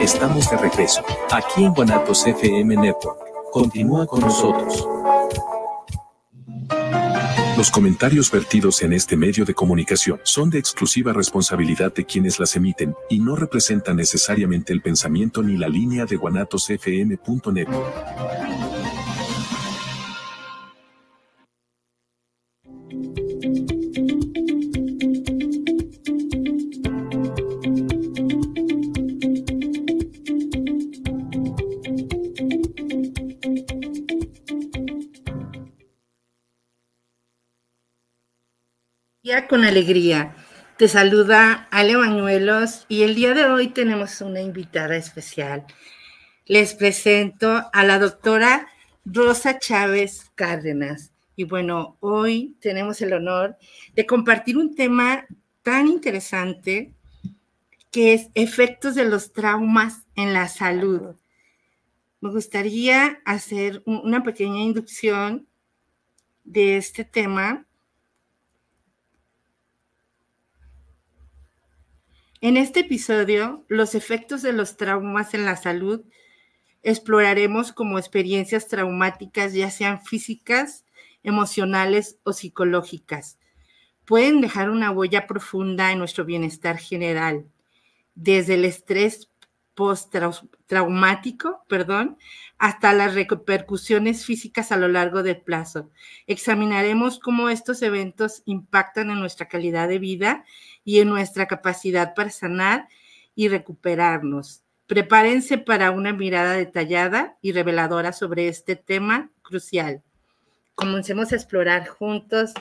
Estamos de regreso, aquí en Guanatos FM Network. Continúa con nosotros. Los comentarios vertidos en este medio de comunicación son de exclusiva responsabilidad de quienes las emiten y no representan necesariamente el pensamiento ni la línea de guanatosfm.net. con alegría. Te saluda Ale Bañuelos y el día de hoy tenemos una invitada especial. Les presento a la doctora Rosa Chávez Cárdenas. Y bueno, hoy tenemos el honor de compartir un tema tan interesante que es efectos de los traumas en la salud. Me gustaría hacer una pequeña inducción de este tema En este episodio, los efectos de los traumas en la salud, exploraremos como experiencias traumáticas, ya sean físicas, emocionales o psicológicas. Pueden dejar una huella profunda en nuestro bienestar general, desde el estrés traumático perdón, hasta las repercusiones físicas a lo largo del plazo. Examinaremos cómo estos eventos impactan en nuestra calidad de vida y en nuestra capacidad para sanar y recuperarnos. Prepárense para una mirada detallada y reveladora sobre este tema crucial. Comencemos a explorar juntos.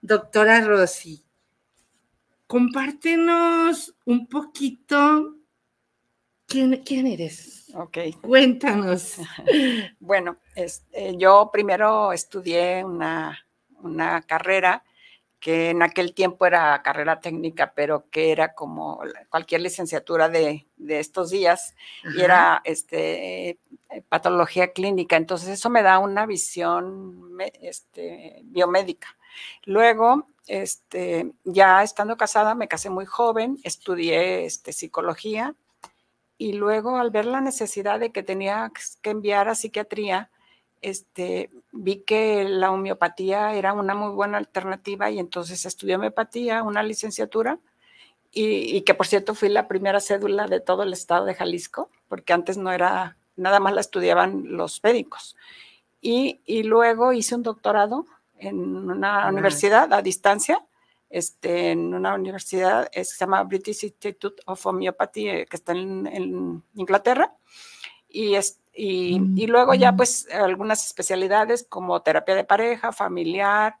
Doctora Rossi, compártenos un poquito ¿Quién, eres? Ok. Cuéntanos. bueno, eh, yo primero estudié una, carrera que en aquel tiempo era carrera técnica, pero que era como cualquier licenciatura de, estos días, y era este, patología clínica. Entonces eso me da una visión este, biomédica. Luego, este, ya estando casada, me casé muy joven, estudié este, psicología y luego al ver la necesidad de que tenía que enviar a psiquiatría, este, vi que la homeopatía era una muy buena alternativa y entonces estudié homeopatía, una licenciatura, y, que por cierto fui la primera cédula de todo el estado de Jalisco, porque antes no era, nada más la estudiaban los médicos. Y, luego hice un doctorado en una universidad a distancia este, en una universidad eh, se llama British Institute of Homeopathy, eh, que está en, Inglaterra. Mm, y, luego ya mm. pues algunas especialidades como terapia de pareja, familiar,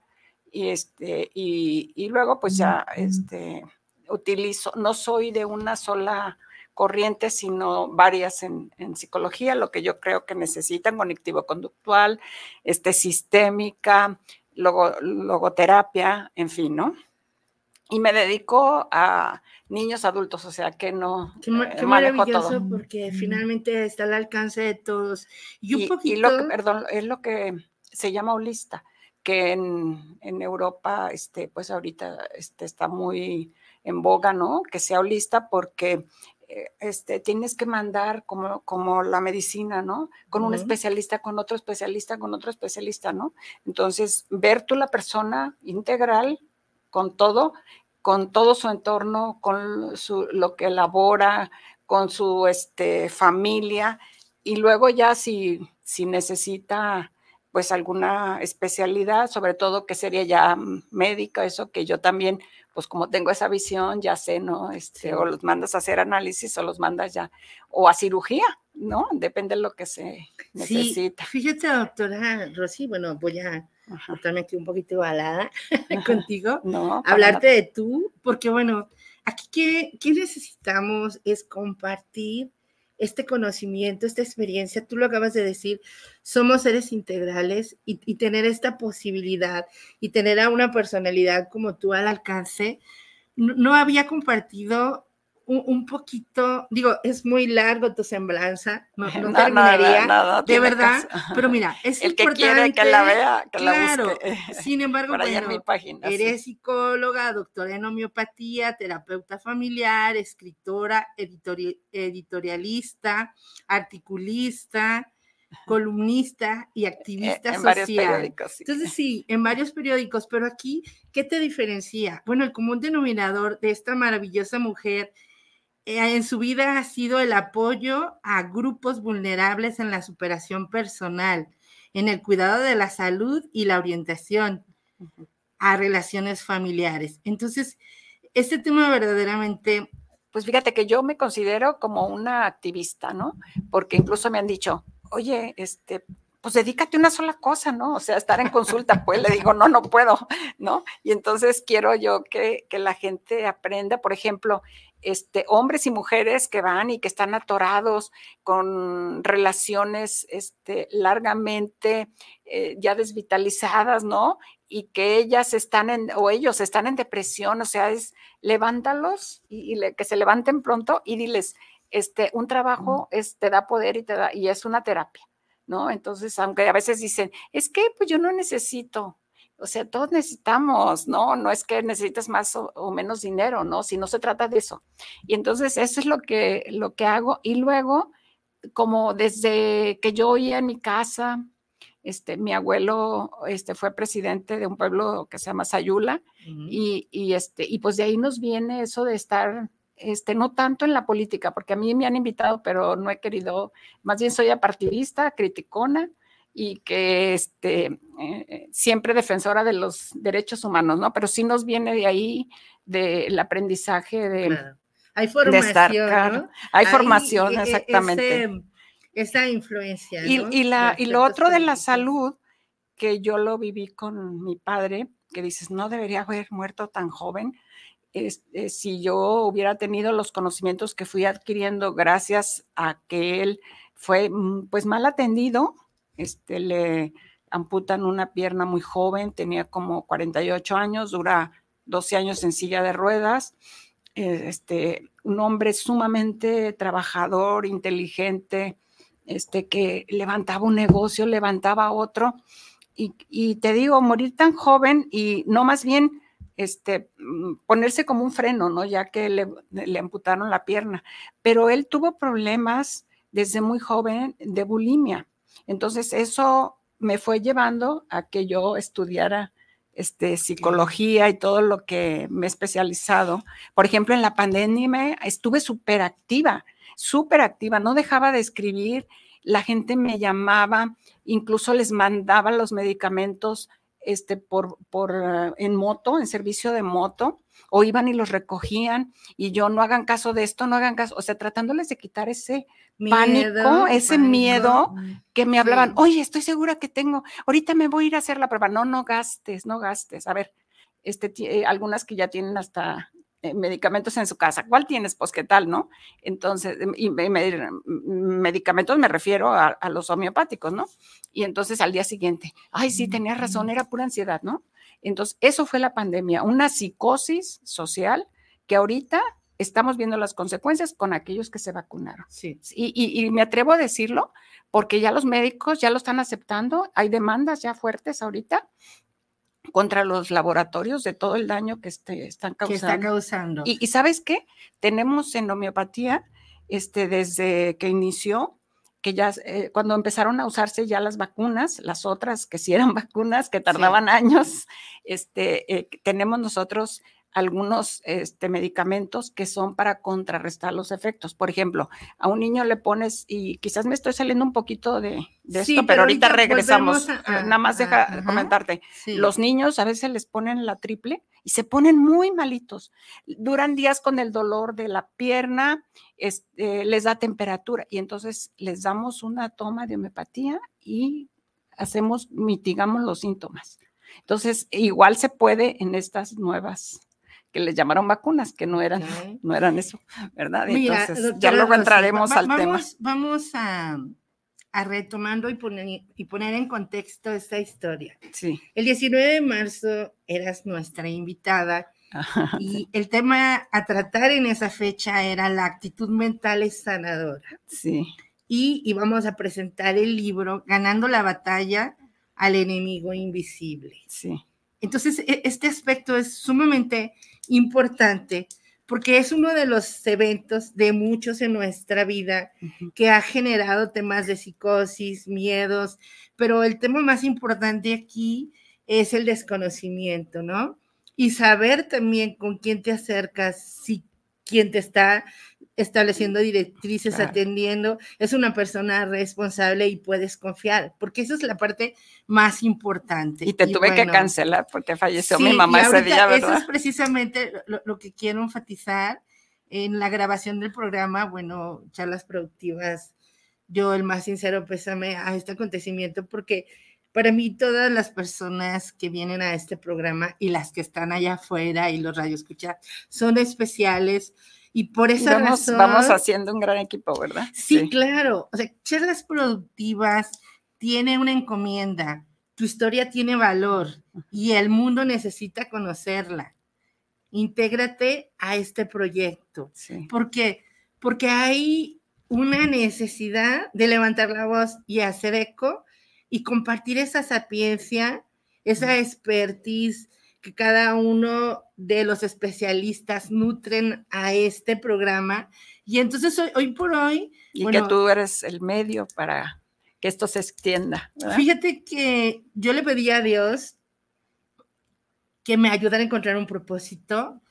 y, este, y, luego pues mm, ya este, utilizo, no soy de una sola corriente, sino varias en, psicología, lo que yo creo que necesitan, conectivo-conductual, este, sistémica, logoterapia, en fin, ¿no? y me dedico a niños adultos, o sea que no qué, eh, maravilloso todo. porque finalmente está al alcance de todos. Y un poquito... lo perdón, es lo que se llama holista, que en, Europa, este, pues ahorita este, está muy en boga, ¿no? Que sea holista porque eh, este, tienes que mandar como, como la medicina, ¿no? Con un especialista, con otro especialista, con otro especialista, ¿no? Entonces, ver tú la persona integral con todo, con todo su entorno, con su, lo que elabora, con su este, familia y luego ya si, si necesita pues alguna especialidad, sobre todo que sería ya médica, eso que yo también, pues como tengo esa visión, ya sé, ¿no? Este, O los mandas a hacer análisis o los mandas ya, o a cirugía, ¿no? Depende de lo que se necesita. Sí, fíjate, doctora Rosy, bueno, voy a Ajá. aquí un poquito balada contigo. Hablarte de tú, porque bueno, aquí que, necesitamos es compartir este conocimiento, esta experiencia, tú lo acabas de decir, somos seres integrales y, tener esta posibilidad y tener a una personalidad como tú al alcance, no, no había compartido un, poquito, digo, es muy largo tu semblanza, no, terminaría, de verdad, pero mira, es El importante. que que la vea, que claro, Sin embargo, eres psicóloga, doctora en homeopatía, terapeuta familiar, escritora, editorialista, articulista, columnista y e-, activista social. Entonces, sí, en varios periódicos, pero aquí, ¿qué te diferencia? Bueno, el común denominador de esta maravillosa mujer eh, en su vida ha sido el apoyo a grupos vulnerables en la superación personal, en el cuidado de la salud y la orientación a relaciones familiares. Entonces, este tema verdaderamente... Pues fíjate que yo me considero como una activista, ¿no? Porque incluso me han dicho, oye, este, pues dedícate a una sola cosa, ¿no? O sea, estar en consulta, pues le digo, no, no puedo, ¿no? Y entonces quiero yo que, que la gente aprenda, por ejemplo, este, hombres y mujeres que van y que están atorados con relaciones este, largamente eh, ya desvitalizadas, ¿no? Y que ellas están en, o ellos están en depresión, o sea, es levántalos y, que se levanten pronto y diles, este, un trabajo es, te da poder y te da, y es una terapia, ¿no? Entonces, aunque a veces dicen, es que pues yo no necesito, o sea, todos necesitamos, ¿no? No es que necesites más o, menos dinero, ¿no? Si no se trata de eso. Y entonces eso es lo que, lo que hago. Y luego, como desde que yo iba en mi casa, este, mi abuelo este, fue presidente de un pueblo que se llama Sayula, y, este, y pues de ahí nos viene eso de estar, este, no tanto en la política, porque a mí me han invitado, pero no he querido, más bien soy apartidista, criticona, y que este, eh, eh, siempre defensora de los derechos humanos, ¿no? Pero sí nos viene de ahí del aprendizaje de... Hay formación, ¿no? Hay, formación, e, e, exactamente. esa influencia. Y, la, y lo otro de la salud, que yo lo viví con mi padre, que dices, no debería haber muerto tan joven. Eh, si yo hubiera tenido los conocimientos que fui adquiriendo gracias a que él fue mm, pues mal atendido, este, le amputan una pierna muy joven, tenía como 48 años, dura 12 años en silla de ruedas, eh, este, un hombre sumamente trabajador, inteligente, este, que levantaba un negocio, levantaba otro, y, te digo, morir tan joven y no más bien este, mm, ponerse como un freno, ¿no? Ya que le, le amputaron la pierna. Pero él tuvo problemas desde muy joven de bulimia entonces, eso me fue llevando a que yo estudiara este, psicología y todo lo que me he especializado. Por ejemplo, en la pandemia estuve súper activa, súper activa, no dejaba de escribir, la gente me llamaba, incluso les mandaba los medicamentos este, por, eh, en moto, en servicio de moto o iban y los recogían y yo no hagan caso de esto, no hagan caso, o sea, tratándoles de quitar ese pánico, ese miedo mm, que me hablaban, oye, estoy segura que tengo, ahorita me voy a ir a hacer la prueba, no, no gastes, no gastes, a ver, este, eh, algunas que ya tienen hasta eh, medicamentos en su casa, ¿cuál tienes? Pues qué tal, ¿no? Entonces, em, y, mm, medicamentos me refiero a, a los homeopáticos, ¿no? Y entonces al día siguiente, ay, sí, mm, tenías razón, era pura ansiedad, ¿no? Entonces, eso fue la pandemia, una psicosis social que ahorita estamos viendo las consecuencias con aquellos que se vacunaron. Sí. Y, me atrevo a decirlo porque ya los médicos ya lo están aceptando, hay demandas ya fuertes ahorita contra los laboratorios de todo el daño que este, están causando. Y, y, sabes qué, tenemos en homeopatía, este, desde que inició, que ya eh, cuando empezaron a usarse ya las vacunas, las otras que sí eran vacunas, que tardaban años, este, eh, tenemos nosotros algunos este, medicamentos que son para contrarrestar los efectos. Por ejemplo, a un niño le pones, y quizás me estoy saliendo un poquito de, esto, pero, ahorita pues, regresamos. Nada más deja comentarte. Los niños a veces les ponen la triple y se ponen muy malitos. Duran días con el dolor de la pierna, este, les da temperatura y entonces les damos una toma de homeopatía y hacemos, mitigamos los síntomas. Entonces, igual se puede en estas nuevas que les llamaron vacunas, que no eran, no eran eso, ¿verdad? Entonces, ya luego entraremos al tema. Vamos a, a retomando y poner, y poner en contexto esta historia. Sí. El 19 de marzo eras nuestra invitada y el tema a tratar en esa fecha era la actitud mental sanadora. Sí. Y íbamos a presentar el libro Ganando la batalla al enemigo invisible. Sí. Entonces, e, este aspecto es sumamente importante porque es uno de los eventos de muchos en nuestra vida que ha generado temas de psicosis, miedos, pero el tema más importante aquí es el desconocimiento, ¿no? Y saber también con quién te acercas, si quien te está estableciendo directrices, atendiendo, es una persona responsable y puedes confiar, porque esa es la parte más importante. Y te tuve que cancelar porque falleció mi mamá ese día, Eso es precisamente lo, lo, que quiero enfatizar en la grabación del programa, bueno, charlas productivas, yo el más sincero pésame a este acontecimiento porque para mí todas las personas que vienen a este programa y las que están allá afuera y los escuchar son especiales y por esa vamos, razón vamos haciendo un gran equipo, ¿verdad? Sí, claro. O sea, charlas productivas tiene una encomienda, tu historia tiene valor y el mundo necesita conocerla. Intégrate a este proyecto, sí. porque porque hay una necesidad de levantar la voz y hacer eco y compartir esa sapiencia, esa expertise que cada uno de los especialistas nutren a este programa. Y entonces hoy, por hoy... Y que tú eres el medio para que esto se extienda. Fíjate que yo le pedí a Dios que me ayudara a encontrar un propósito,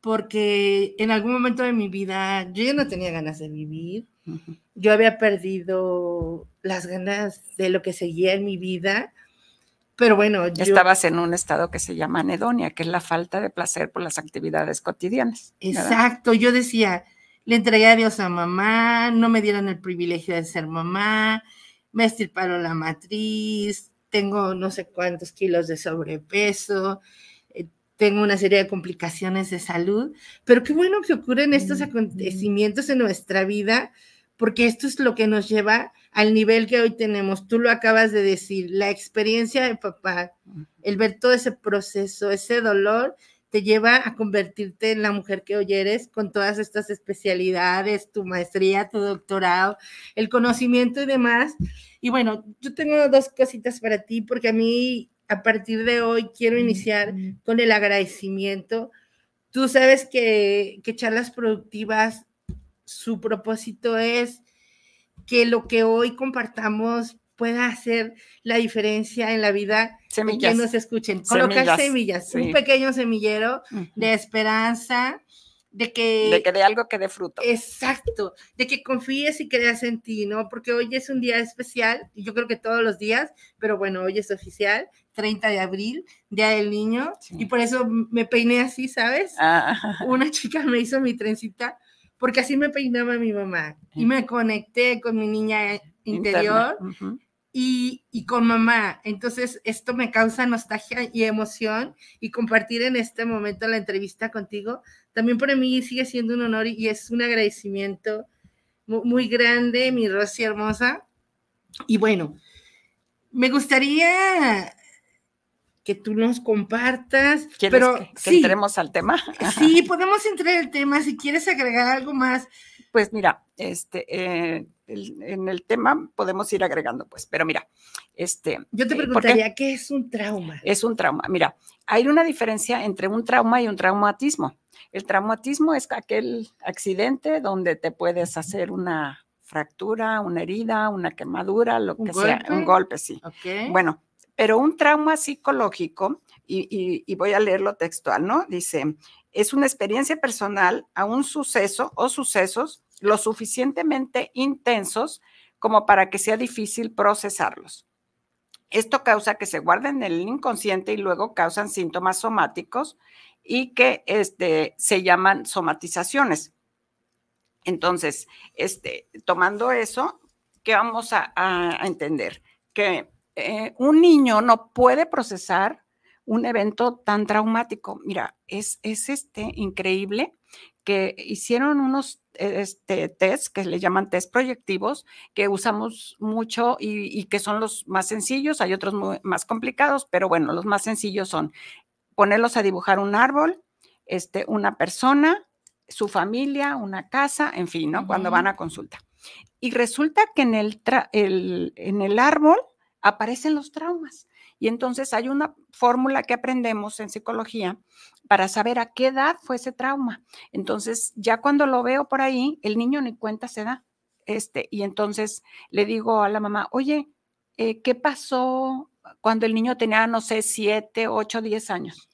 porque en algún momento de mi vida yo ya no tenía ganas de vivir yo había perdido las ganas de lo que seguía en mi vida, pero bueno. Yo... Estabas en un estado que se llama anedonia, que es la falta de placer por las actividades cotidianas. Exacto, yo decía, le entregué a Dios a mamá, no me dieron el privilegio de ser mamá, me estirparon la matriz, tengo no sé cuántos kilos de sobrepeso, eh, tengo una serie de complicaciones de salud, pero qué bueno que ocurren estos acontecimientos en nuestra vida porque esto es lo que nos lleva al nivel que hoy tenemos. Tú lo acabas de decir, la experiencia de papá, el ver todo ese proceso, ese dolor, te lleva a convertirte en la mujer que hoy eres con todas estas especialidades, tu maestría, tu doctorado, el conocimiento y demás. Y bueno, yo tengo dos cositas para ti porque a mí a partir de hoy quiero iniciar con el agradecimiento. Tú sabes que, charlas productivas su propósito es que lo que hoy compartamos pueda hacer la diferencia en la vida semillas. que nos escuchen. Colocar semillas, un pequeño semillero de esperanza, de que... De que de algo que dé fruto. Exacto, de que confíes y creas en ti, ¿no? Porque hoy es un día especial, y yo creo que todos los días, pero bueno, hoy es oficial, 30 de abril, Día del Niño, y por eso me peiné así, ¿sabes? Ah. Una chica me hizo mi trencita porque así me peinaba mi mamá y me conecté con mi niña interior y, y, con mamá. Entonces, esto me causa nostalgia y emoción y compartir en este momento la entrevista contigo también para mí sigue siendo un honor y es un agradecimiento muy, muy grande, mi Rosy hermosa. Y bueno, me gustaría que tú nos compartas. ¿Quieres pero, que, entremos al tema? sí, podemos entrar al tema. Si quieres agregar algo más. Pues mira, este, eh, en el tema podemos ir agregando, pues, pero mira, este. Yo te eh, preguntaría, qué? es un trauma? Es un trauma. Mira, hay una diferencia entre un trauma y un traumatismo. El traumatismo es aquel accidente donde te puedes hacer una fractura, una herida, una quemadura, lo que sea, un golpe, sí. Okay. Bueno, pero un trauma psicológico, y, voy a leerlo textual, ¿no? Dice, es una experiencia personal a un suceso o sucesos lo suficientemente intensos como para que sea difícil procesarlos. Esto causa que se guarden en el inconsciente y luego causan síntomas somáticos y que este, se llaman somatizaciones. Entonces, este, tomando eso, ¿qué vamos a, a entender? Que eh, un niño no puede procesar un evento tan traumático. Mira, es, es este increíble que hicieron unos eh, este, test que le llaman test proyectivos, que usamos mucho y, que son los más sencillos, hay otros más complicados, pero bueno, los más sencillos son ponerlos a dibujar un árbol, este, una persona, su familia, una casa, en fin, ¿no? Cuando van a consulta. Y resulta que en el en el árbol aparecen los traumas. Y entonces hay una fórmula que aprendemos en psicología para saber a qué edad fue ese trauma. Entonces, ya cuando lo veo por ahí, el niño ni cuenta se da. Este, y entonces le digo a la mamá, oye, eh, ¿qué pasó cuando el niño tenía, no sé, siete ocho diez años?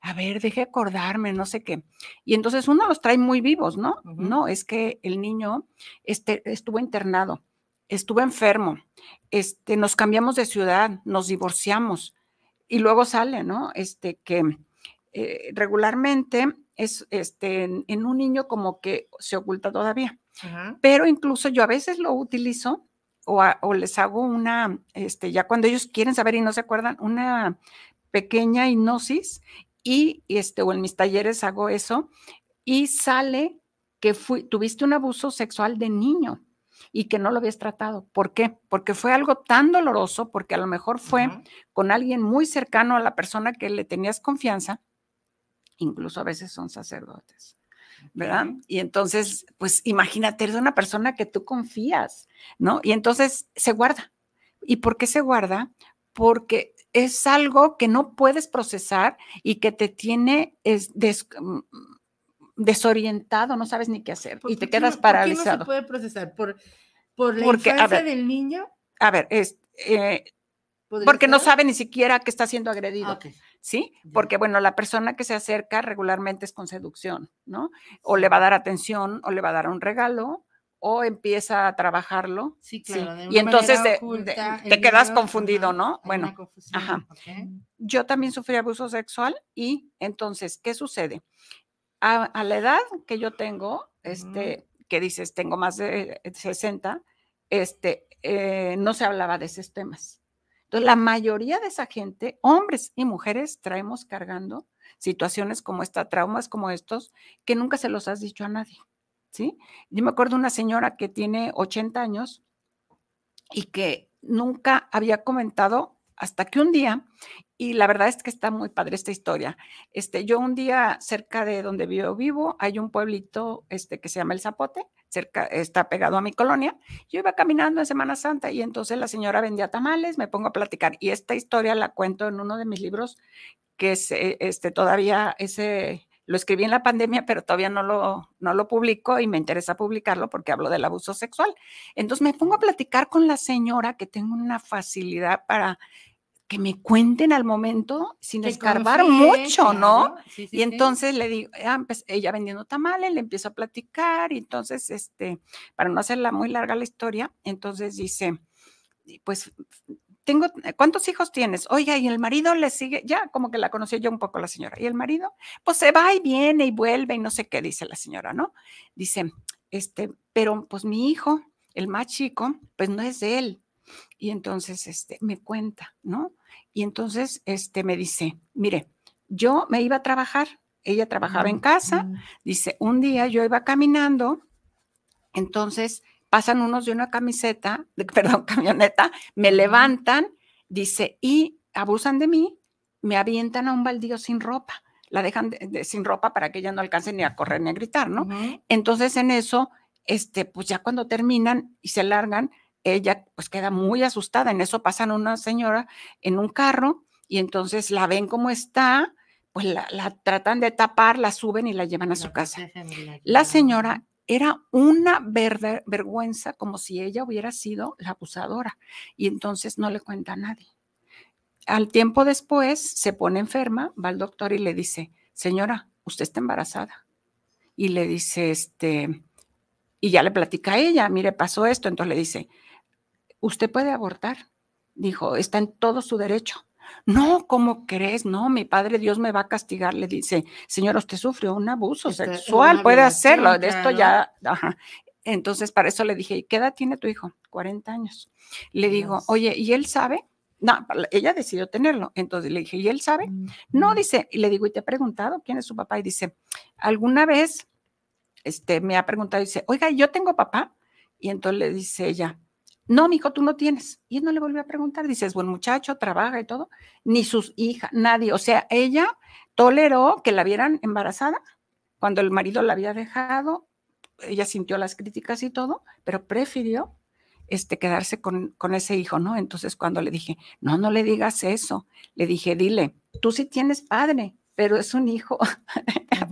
A ver, deje acordarme, no sé qué. Y entonces uno los trae muy vivos, ¿no? No, es que el niño este, estuvo internado estuve enfermo, este, nos cambiamos de ciudad, nos divorciamos y luego sale, ¿no? Este, que eh, regularmente es, este, en, un niño como que se oculta todavía. Pero incluso yo a veces lo utilizo o, o, les hago una, este, ya cuando ellos quieren saber y no se acuerdan, una pequeña hipnosis y, este, o en mis talleres hago eso y sale que fui, tuviste un abuso sexual de niño y que no lo habías tratado. ¿Por qué? Porque fue algo tan doloroso, porque a lo mejor fue con alguien muy cercano a la persona que le tenías confianza, incluso a veces son sacerdotes. ¿Verdad? Y entonces, pues imagínate, eres una persona que tú confías, ¿no? Y entonces se guarda. ¿Y por qué se guarda? Porque es algo que no puedes procesar y que te tiene es, mm, desorientado, no sabes ni qué hacer y te quedas paralizado. ¿Por no se puede procesar? ¿Por, por la porque, infancia del niño? A ver, es, eh, porque no sabe ni siquiera que está siendo ah, agredido, ¿sí? Porque, bueno, la persona que se acerca regularmente es con seducción, ¿no? O le va a dar atención, o le va a dar un regalo, o empieza a trabajarlo. Sí, claro. De y entonces te quedas confundido, ¿no? Bueno, ajá. Yo también sufrí abuso sexual y entonces, ¿qué sucede? a, la edad que yo tengo, este, que dices, tengo más de 60, eh, este, eh, no se hablaba de esos temas. Entonces, la mayoría de esa gente, hombres y mujeres, traemos cargando situaciones como esta, traumas como estos, que nunca se los has dicho a nadie. ¿sí? Yo me acuerdo de una señora que tiene 80 años y que nunca había comentado hasta que un día y la verdad es que está muy padre esta historia. Este, yo un día cerca de donde vivo vivo, hay un pueblito este, que se llama El Zapote, cerca, está pegado a mi colonia. Yo iba caminando en Semana Santa y entonces la señora vendía tamales, me pongo a platicar. Y esta historia la cuento en uno de mis libros que se, eh, este, todavía ese, lo escribí en la pandemia, pero todavía no lo, no lo publico y me interesa publicarlo porque hablo del abuso sexual. Entonces me pongo a platicar con la señora que tengo una facilidad para que me cuenten al momento sin escarbar mucho, ¿no? y entonces le digo, ah, pues, ella vendiendo tamales, le empiezo a platicar, y entonces, este, para no hacerla muy larga la historia, entonces dice, pues, tengo, ¿cuántos hijos tienes? Oiga, y el marido le sigue, ya como que la conocí yo un poco la señora, y el marido, pues se va y viene y vuelve y no sé qué, dice la señora, ¿no? Dice, este, pero pues mi hijo, el más chico, pues no es de él, y entonces este, me cuenta, ¿no? Y entonces este, me dice, mire, yo me iba a trabajar, ella trabajaba en casa, dice, un día yo iba caminando, entonces pasan unos de una camiseta, perdón, camioneta, me levantan, dice, y abusan de mí, me avientan a un baldío sin ropa, la dejan sin ropa para que ella no alcance ni a correr ni a gritar, ¿no? Entonces en eso, este, pues ya cuando terminan y se largan, ella pues queda muy asustada. En eso pasan una señora en un carro y entonces la ven como está, pues la, tratan de tapar, la suben y la llevan a su casa. La señora era una vergüenza como si ella hubiera sido la abusadora y entonces no le cuenta a nadie. Al tiempo después se pone enferma, va al doctor y le dice, señora, usted está embarazada. Y le dice, este, y ya le platica a ella, mire, pasó esto, entonces le dice, usted puede abortar. Dijo, está en todo su derecho. No, ¿cómo crees? No, mi padre Dios me va a castigar. Le dice, señora, usted sufrió un abuso sexual, puede hacerlo. De esto ya, Entonces, para eso le dije, ¿qué edad tiene tu hijo? 40 años. Le digo, oye, ¿y él sabe? No, ella decidió tenerlo. Entonces le dije, ¿y él sabe? No, dice, y le digo, ¿y te he preguntado quién es su papá? Y dice, ¿alguna vez este, me ha preguntado? Y dice, oiga, ¿yo tengo papá? Y entonces le dice ella, no, mijo, tú no tienes. Y él no le volvió a preguntar. Dices, buen muchacho, trabaja y todo. Ni sus hijas, nadie. O sea, ella toleró que la vieran embarazada cuando el marido la había dejado. Ella sintió las críticas y todo, pero prefirió este, quedarse con, con ese hijo, ¿no? Entonces, cuando le dije, no, no le digas eso, le dije, dile, tú sí tienes padre, pero es un hijo,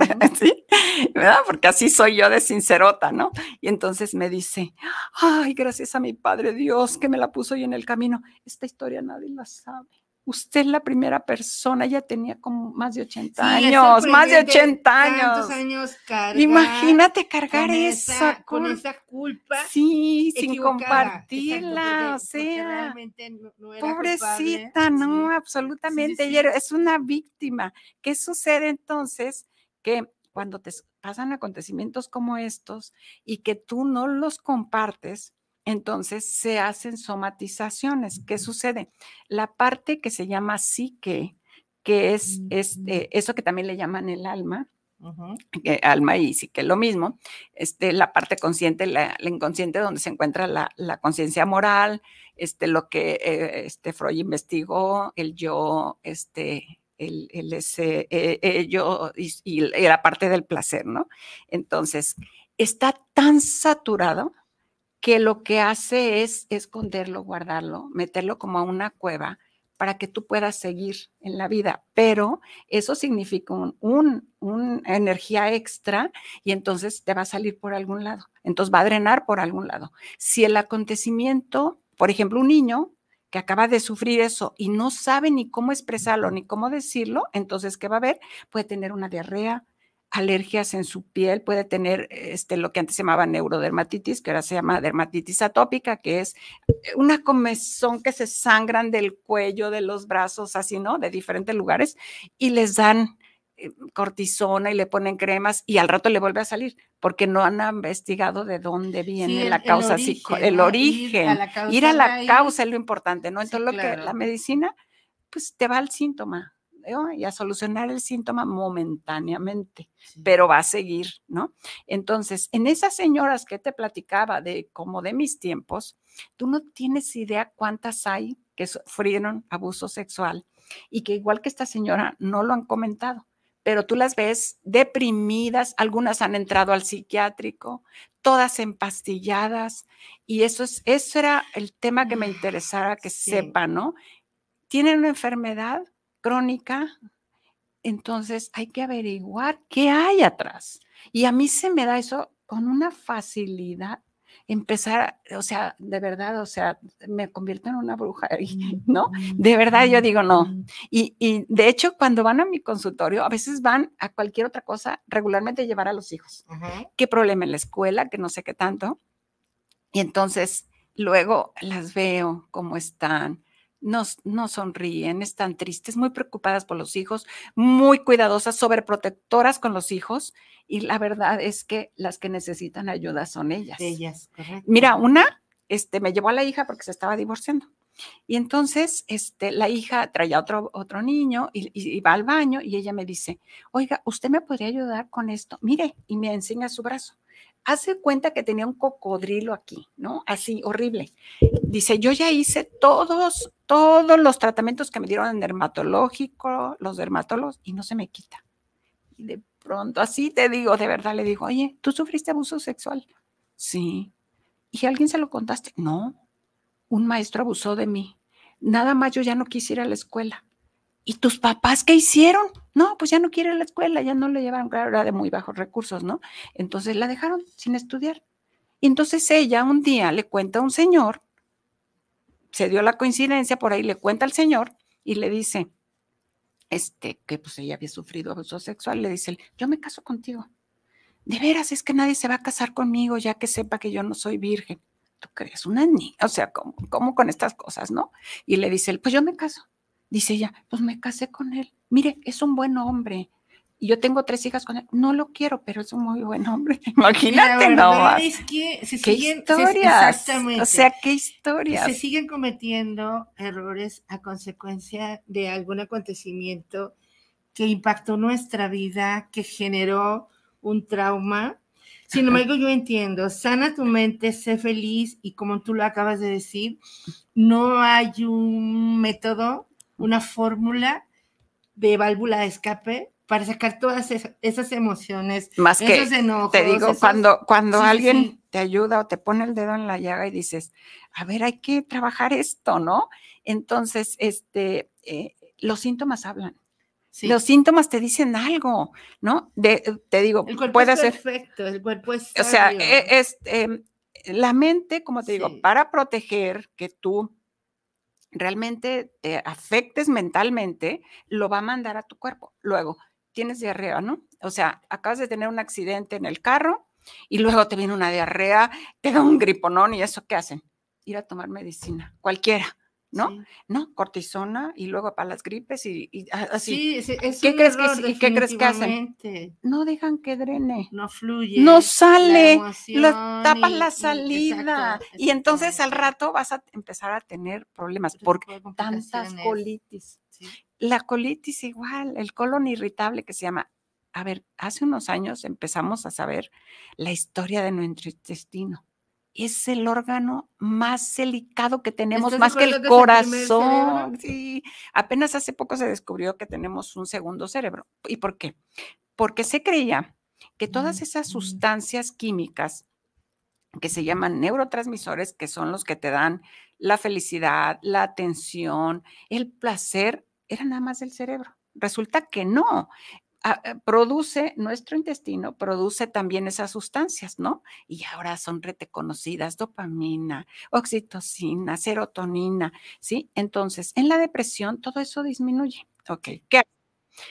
¿Verdad? Porque así soy yo de sincerota, ¿no? Y entonces me dice, ay, gracias a mi Padre Dios que me la puso hoy en el camino. Esta historia nadie la sabe usted es la primera persona, ya tenía como más de 80 años, más de 80 años. años Imagínate cargar esa, con esa culpa. Sí, sin compartirla, o sea, pobrecita, no, absolutamente, es una víctima. ¿Qué sucede entonces? Que cuando te pasan acontecimientos como estos y que tú no los compartes, entonces se hacen somatizaciones. ¿Qué sucede? La parte que se llama psique, que es, mm. este, eso que también le llaman el alma, alma y psique, lo mismo, este, la parte consciente, la, inconsciente donde se encuentra la, conciencia moral, este, lo que eh, Freud investigó, el yo, este, el, ese, eh, eh, yo y, y, la parte del placer, ¿no? Entonces, está tan saturado que lo que hace es esconderlo, guardarlo, meterlo como a una cueva para que tú puedas seguir en la vida. Pero eso significa un, energía extra y entonces te va a salir por algún lado. Entonces va a drenar por algún lado. Si el acontecimiento, por ejemplo, un niño que acaba de sufrir eso y no sabe ni cómo expresarlo ni cómo decirlo, entonces, ¿qué va a haber? Puede tener una diarrea, alergias en su piel, puede tener este, lo que antes se llamaba neurodermatitis, que ahora se llama dermatitis atópica, que es eh, una comezón que se sangran del cuello, de los brazos, así, ¿no? De diferentes lugares, y les dan eh, cortisona y le ponen cremas y al rato le vuelve a salir porque no han investigado de dónde viene la causa, el origen, el origen. ir a la causa, es lo importante, ¿no? Entonces lo que la medicina, pues te va al síntoma, y a solucionar el síntoma momentáneamente, pero va a seguir, ¿no? Entonces, en esas señoras que te platicaba de como de mis tiempos, tú no tienes idea cuántas hay que sufrieron abuso sexual y que igual que esta señora no lo han comentado, pero tú las ves deprimidas, algunas han entrado al psiquiátrico, todas empastilladas y eso es eso era el tema que me ah, interesara que sepan, sepa, ¿no? Tienen una enfermedad crónica, entonces hay que averiguar qué hay atrás. Y a mí se me da eso con una facilidad empezar, o sea, de verdad, o sea, me convierto en una bruja, mm, ¿no? Mm, de verdad yo digo no. Mm. Y, y, de hecho, cuando van a mi consultorio, a veces van a cualquier otra cosa, regularmente llevar a los hijos. ¿Qué problema en la escuela? Que no sé qué tanto. Y entonces, luego las veo cómo están, no, no sonríen, están tristes, muy preocupadas por los hijos, muy cuidadosas, sobreprotectoras con los hijos. Y la verdad es que las que necesitan ayuda son ellas. Ellas, Mira, una este, me llevó a la hija porque se estaba divorciando. Y entonces este, la hija traía otro, otro niño y, va al baño y ella me dice, oiga, ¿usted me podría ayudar con esto? Mire, y me enseña su brazo hace cuenta que tenía un cocodrilo aquí, ¿no? Así, horrible. Dice, yo ya hice todos, todos los tratamientos que me dieron en dermatológico, los dermatólogos, y no se me quita. Y de pronto, así te digo, de verdad le digo, oye, ¿tú sufriste abuso sexual? Sí. ¿Y alguien se lo contaste? No. Un maestro abusó de mí. Nada más yo ya no quise ir a la escuela. ¿Y tus papás qué hicieron? No, pues ya no quiere la escuela, ya no le llevaron, claro, era de muy bajos recursos, ¿no? Entonces la dejaron sin estudiar. Y entonces ella un día le cuenta a un señor, se dio la coincidencia, por ahí le cuenta al señor y le dice, este, que pues ella había sufrido abuso sexual, le dice, yo me caso contigo. De veras, es que nadie se va a casar conmigo ya que sepa que yo no soy virgen. ¿Tú crees? Una niña, o sea, ¿cómo, cómo con estas cosas, no? Y le dice él, pues yo me caso. Dice ella, pues me casé con él. Mire, es un buen hombre. Y yo tengo tres hijas con él. No lo quiero, pero es un muy buen hombre. Imagínate, no. ¿Qué historias? o sea, qué historia Se siguen cometiendo errores a consecuencia de algún acontecimiento que impactó nuestra vida, que generó un trauma. Sin embargo, yo entiendo, sana tu mente, sé feliz y como tú lo acabas de decir, no hay un método una fórmula de válvula de escape para sacar todas esas emociones, más que te digo cuando cuando alguien te ayuda o te pone el dedo en la llaga y dices, a ver, hay que trabajar esto, ¿no? Entonces, este, eh, los síntomas hablan. Los síntomas te dicen algo, ¿no? te digo, puede ser, perfecto, el cuerpo O sea, e-, em, la mente, como te digo, para proteger que tú realmente te eh, afectes mentalmente, lo va a mandar a tu cuerpo. Luego, tienes diarrea, ¿no? O sea, acabas de tener un accidente en el carro y luego te viene una diarrea, te da un griponón y eso, ¿qué hacen? Ir a tomar medicina, cualquiera. ¿no? No, cortisona y luego para las gripes y, así. Sí, ¿Qué, crees que, ¿Qué crees que hacen? No dejan que drene. No fluye. No sale. lo tapas la salida. Y entonces al rato vas a empezar a tener problemas porque tantas colitis. La colitis igual, el colon irritable que se llama. A ver, hace unos años empezamos a saber la historia de nuestro intestino es el órgano más delicado que tenemos, más que el corazón. Sí. Apenas hace poco se descubrió que tenemos un segundo cerebro. ¿Y por qué? Porque se creía que todas esas mm. sustancias químicas que se llaman neurotransmisores, que son los que te dan la felicidad, la atención, el placer, eran nada más del cerebro. Resulta que no, Ah, eh, produce, nuestro intestino produce también esas sustancias, ¿no? Y ahora son reteconocidas, dopamina, oxitocina, serotonina, ¿sí? Entonces, en la depresión todo eso disminuye. Ok, ¿qué?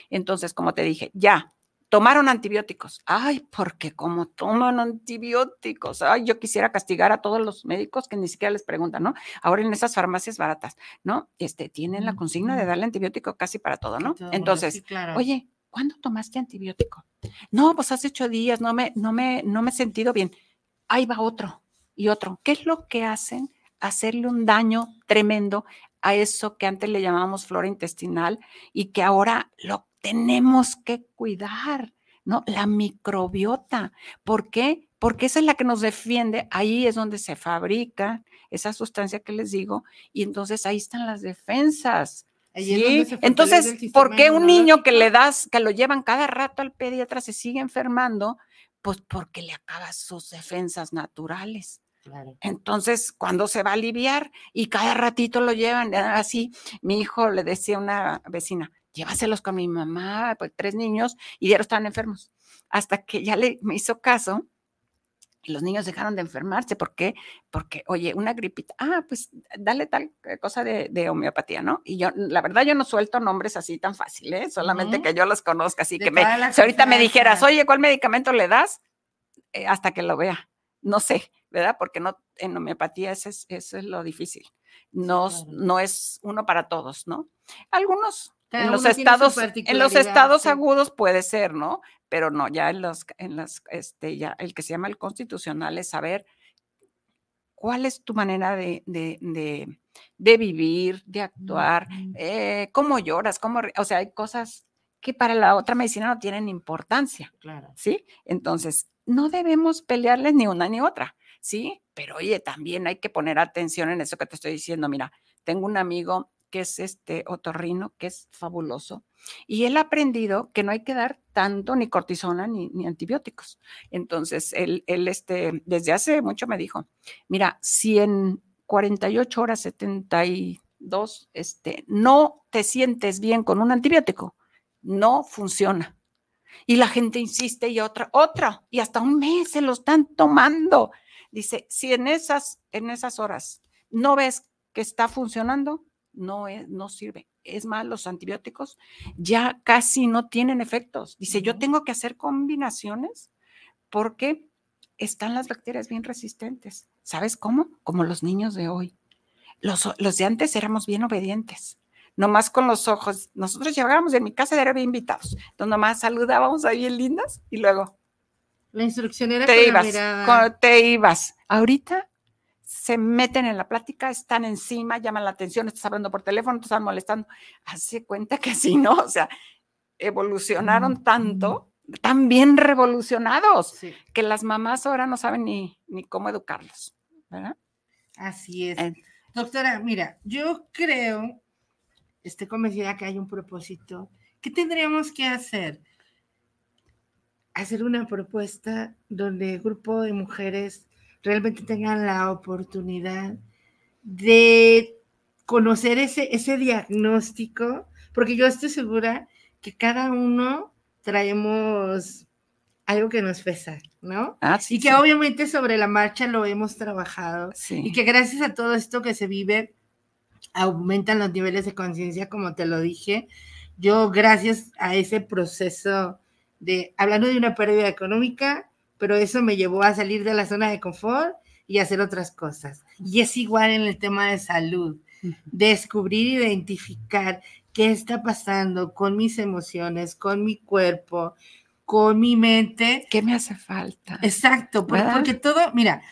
Entonces, como te dije, ya, tomaron antibióticos. Ay, porque como toman antibióticos, ay, yo quisiera castigar a todos los médicos que ni siquiera les preguntan, ¿no? Ahora en esas farmacias baratas, ¿no? Este, tienen la consigna de darle antibiótico casi para todo, ¿no? Entonces, oye, ¿cuándo tomaste antibiótico? No, pues hace ocho días, no me, no me, no me he sentido bien. Ahí va otro y otro. ¿Qué es lo que hacen? Hacerle un daño tremendo a eso que antes le llamábamos flora intestinal y que ahora lo tenemos que cuidar, ¿no? La microbiota. ¿Por qué? Porque esa es la que nos defiende, ahí es donde se fabrica esa sustancia que les digo, y entonces ahí están las defensas entonces, ¿por qué un niño que le das, que lo llevan cada rato al pediatra, se sigue enfermando? Pues porque le acaba sus defensas naturales. Entonces, cuando se va a aliviar? Y cada ratito lo llevan ah, así. Mi hijo le decía a una vecina, llévaselos con mi mamá, pues tres niños, y ya no están enfermos. Hasta que ya le, me hizo caso los niños dejaron de enfermarse. ¿Por qué? Porque, oye, una gripita, ah, pues dale tal eh, cosa de, homeopatía, ¿no? Y yo, la verdad, yo no suelto nombres así tan fáciles, ¿eh? Solamente que yo los conozca. Así que me, si ahorita me dijeras, oye, ¿cuál medicamento le das? Eh, hasta que lo vea. No sé, ¿verdad? Porque no, en homeopatía eso es, es lo difícil. No, no es uno para todos, ¿no? Algunos en los estados, en los estados agudos puede ser, ¿no? Pero no, ya en los, en las, este, ya el que se llama el constitucional es saber cuál es tu manera de, de, de, vivir, de actuar, eh, cómo lloras, cómo, o sea, hay cosas que para la otra medicina no tienen importancia, claro. ¿sí? Entonces, no debemos pelearles ni una ni otra, ¿sí? Pero oye, también hay que poner atención en eso que te estoy diciendo. Mira, tengo un amigo es este otorrino, que es fabuloso, y él ha aprendido que no hay que dar tanto ni cortisona ni, antibióticos. Entonces, él, este, desde hace mucho me dijo, mira, si en 48 horas 72 este, no te sientes bien con un antibiótico, no funciona. Y la gente insiste y otra, otra, y hasta un mes se lo están tomando. Dice, si en esas, en esas horas no ves que está funcionando, no, sirve. Es más, los antibióticos ya casi no tienen efectos. Dice, yo tengo que hacer combinaciones porque están las bacterias bien resistentes. ¿Sabes cómo? Como los niños de hoy. Los, de antes éramos bien obedientes, nomás con los ojos. Nosotros llegábamos en mi casa, de bien invitados, Entonces, nomás saludábamos ahí bien lindas y luego. La instrucción era te ibas, te ibas. Ahorita se meten en la plática, están encima, llaman la atención, estás hablando por teléfono, te están molestando. Hace cuenta que así, ¿no? O sea, evolucionaron tanto, tan bien revolucionados, que las mamás ahora no saben ni, cómo educarlos, Así es. Doctora, mira, yo creo, estoy convencida que hay un propósito. ¿Qué tendríamos que hacer? Hacer una propuesta donde el grupo de mujeres realmente tengan la oportunidad de conocer ese, ese diagnóstico, porque yo estoy segura que cada uno traemos algo que nos pesa, ¿no? así ah, y que obviamente sobre la marcha lo hemos trabajado y que gracias a todo esto que se vive aumentan los niveles de conciencia, como te lo dije. Yo gracias a ese proceso de, hablando de una pérdida económica, pero eso me llevó a salir de la zona de confort y hacer otras cosas. Y es igual en el tema de salud, descubrir, identificar qué está pasando con mis emociones, con mi cuerpo, con mi mente. ¿Qué me hace falta? Exacto, porque, todo, mira,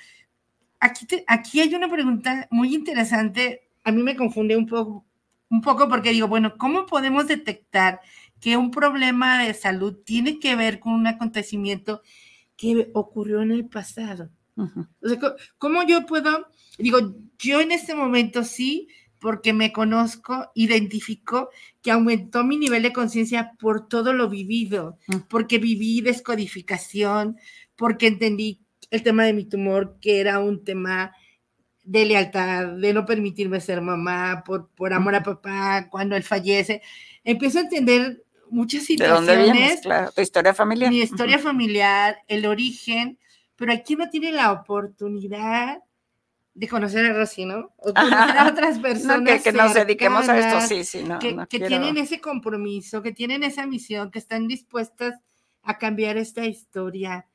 aquí, aquí hay una pregunta muy interesante, a mí me confunde un poco, un poco porque digo, bueno, ¿cómo podemos detectar que un problema de salud tiene que ver con un acontecimiento ¿Qué ocurrió en el pasado. O sea, ¿cómo yo puedo, digo, yo en este momento sí, porque me conozco, identifico que aumentó mi nivel de conciencia por todo lo vivido, porque viví descodificación, porque entendí el tema de mi tumor, que era un tema de lealtad, de no permitirme ser mamá, por, por amor a papá, cuando él fallece. Empiezo a entender muchas situaciones. dónde historia familiar. Mi historia familiar, el origen, pero aquí no tiene la oportunidad de conocer a Rosy, ¿no? O conocer a otras personas. que, nos dediquemos a esto, sí, sí, no. Que, tienen ese compromiso, que tienen esa misión, que están dispuestas a cambiar esta historia,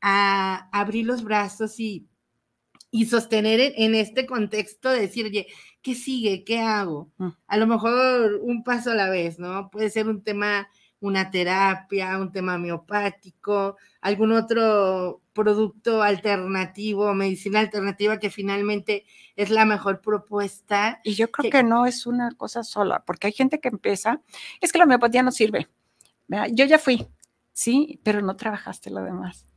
a abrir los brazos y, y sostener en, este contexto, de decir, oye, ¿qué sigue? ¿Qué hago? Mm. A lo mejor un paso a la vez, ¿no? Puede ser un tema, una terapia, un tema miopático, algún otro producto alternativo, medicina alternativa que finalmente es la mejor propuesta. Y yo creo que, no es una cosa sola, porque hay gente que empieza, es que la miopatía no sirve. Yo ya fui, sí, pero no trabajaste lo demás.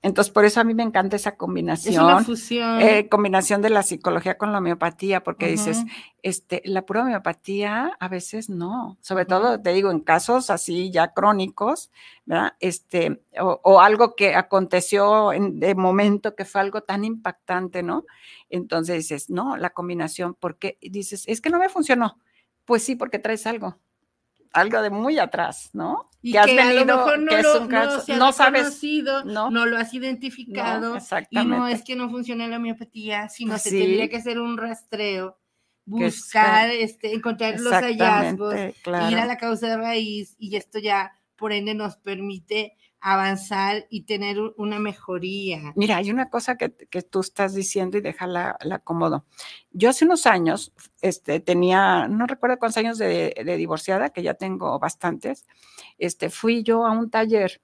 Entonces, por eso a mí me encanta esa combinación. Eh, combinación de la psicología con la homeopatía, porque dices, este, la pura homeopatía a veces no. Sobre todo, te digo, en casos así ya crónicos, ¿verdad? Este, o, o algo que aconteció en, de momento que fue algo tan impactante, ¿no? Entonces dices, no, la combinación, porque dices, es que no me funcionó. Pues sí, porque traes algo algo de muy atrás, ¿no? Y que, has venido, a lo mejor no, lo, no, conocido, ¿no? lo has identificado, y no es que no funcione la miopatía, sino que se tendría que hacer un rastreo, buscar, este, encontrar los hallazgos, ir a la causa de raíz, y esto ya, por ende, nos permite avanzar y tener una mejoría. Mira, hay una cosa que, tú estás diciendo y déjala la acomodo. Yo hace unos años este, tenía, no recuerdo cuántos años de, divorciada, que ya tengo bastantes, este, fui yo a un taller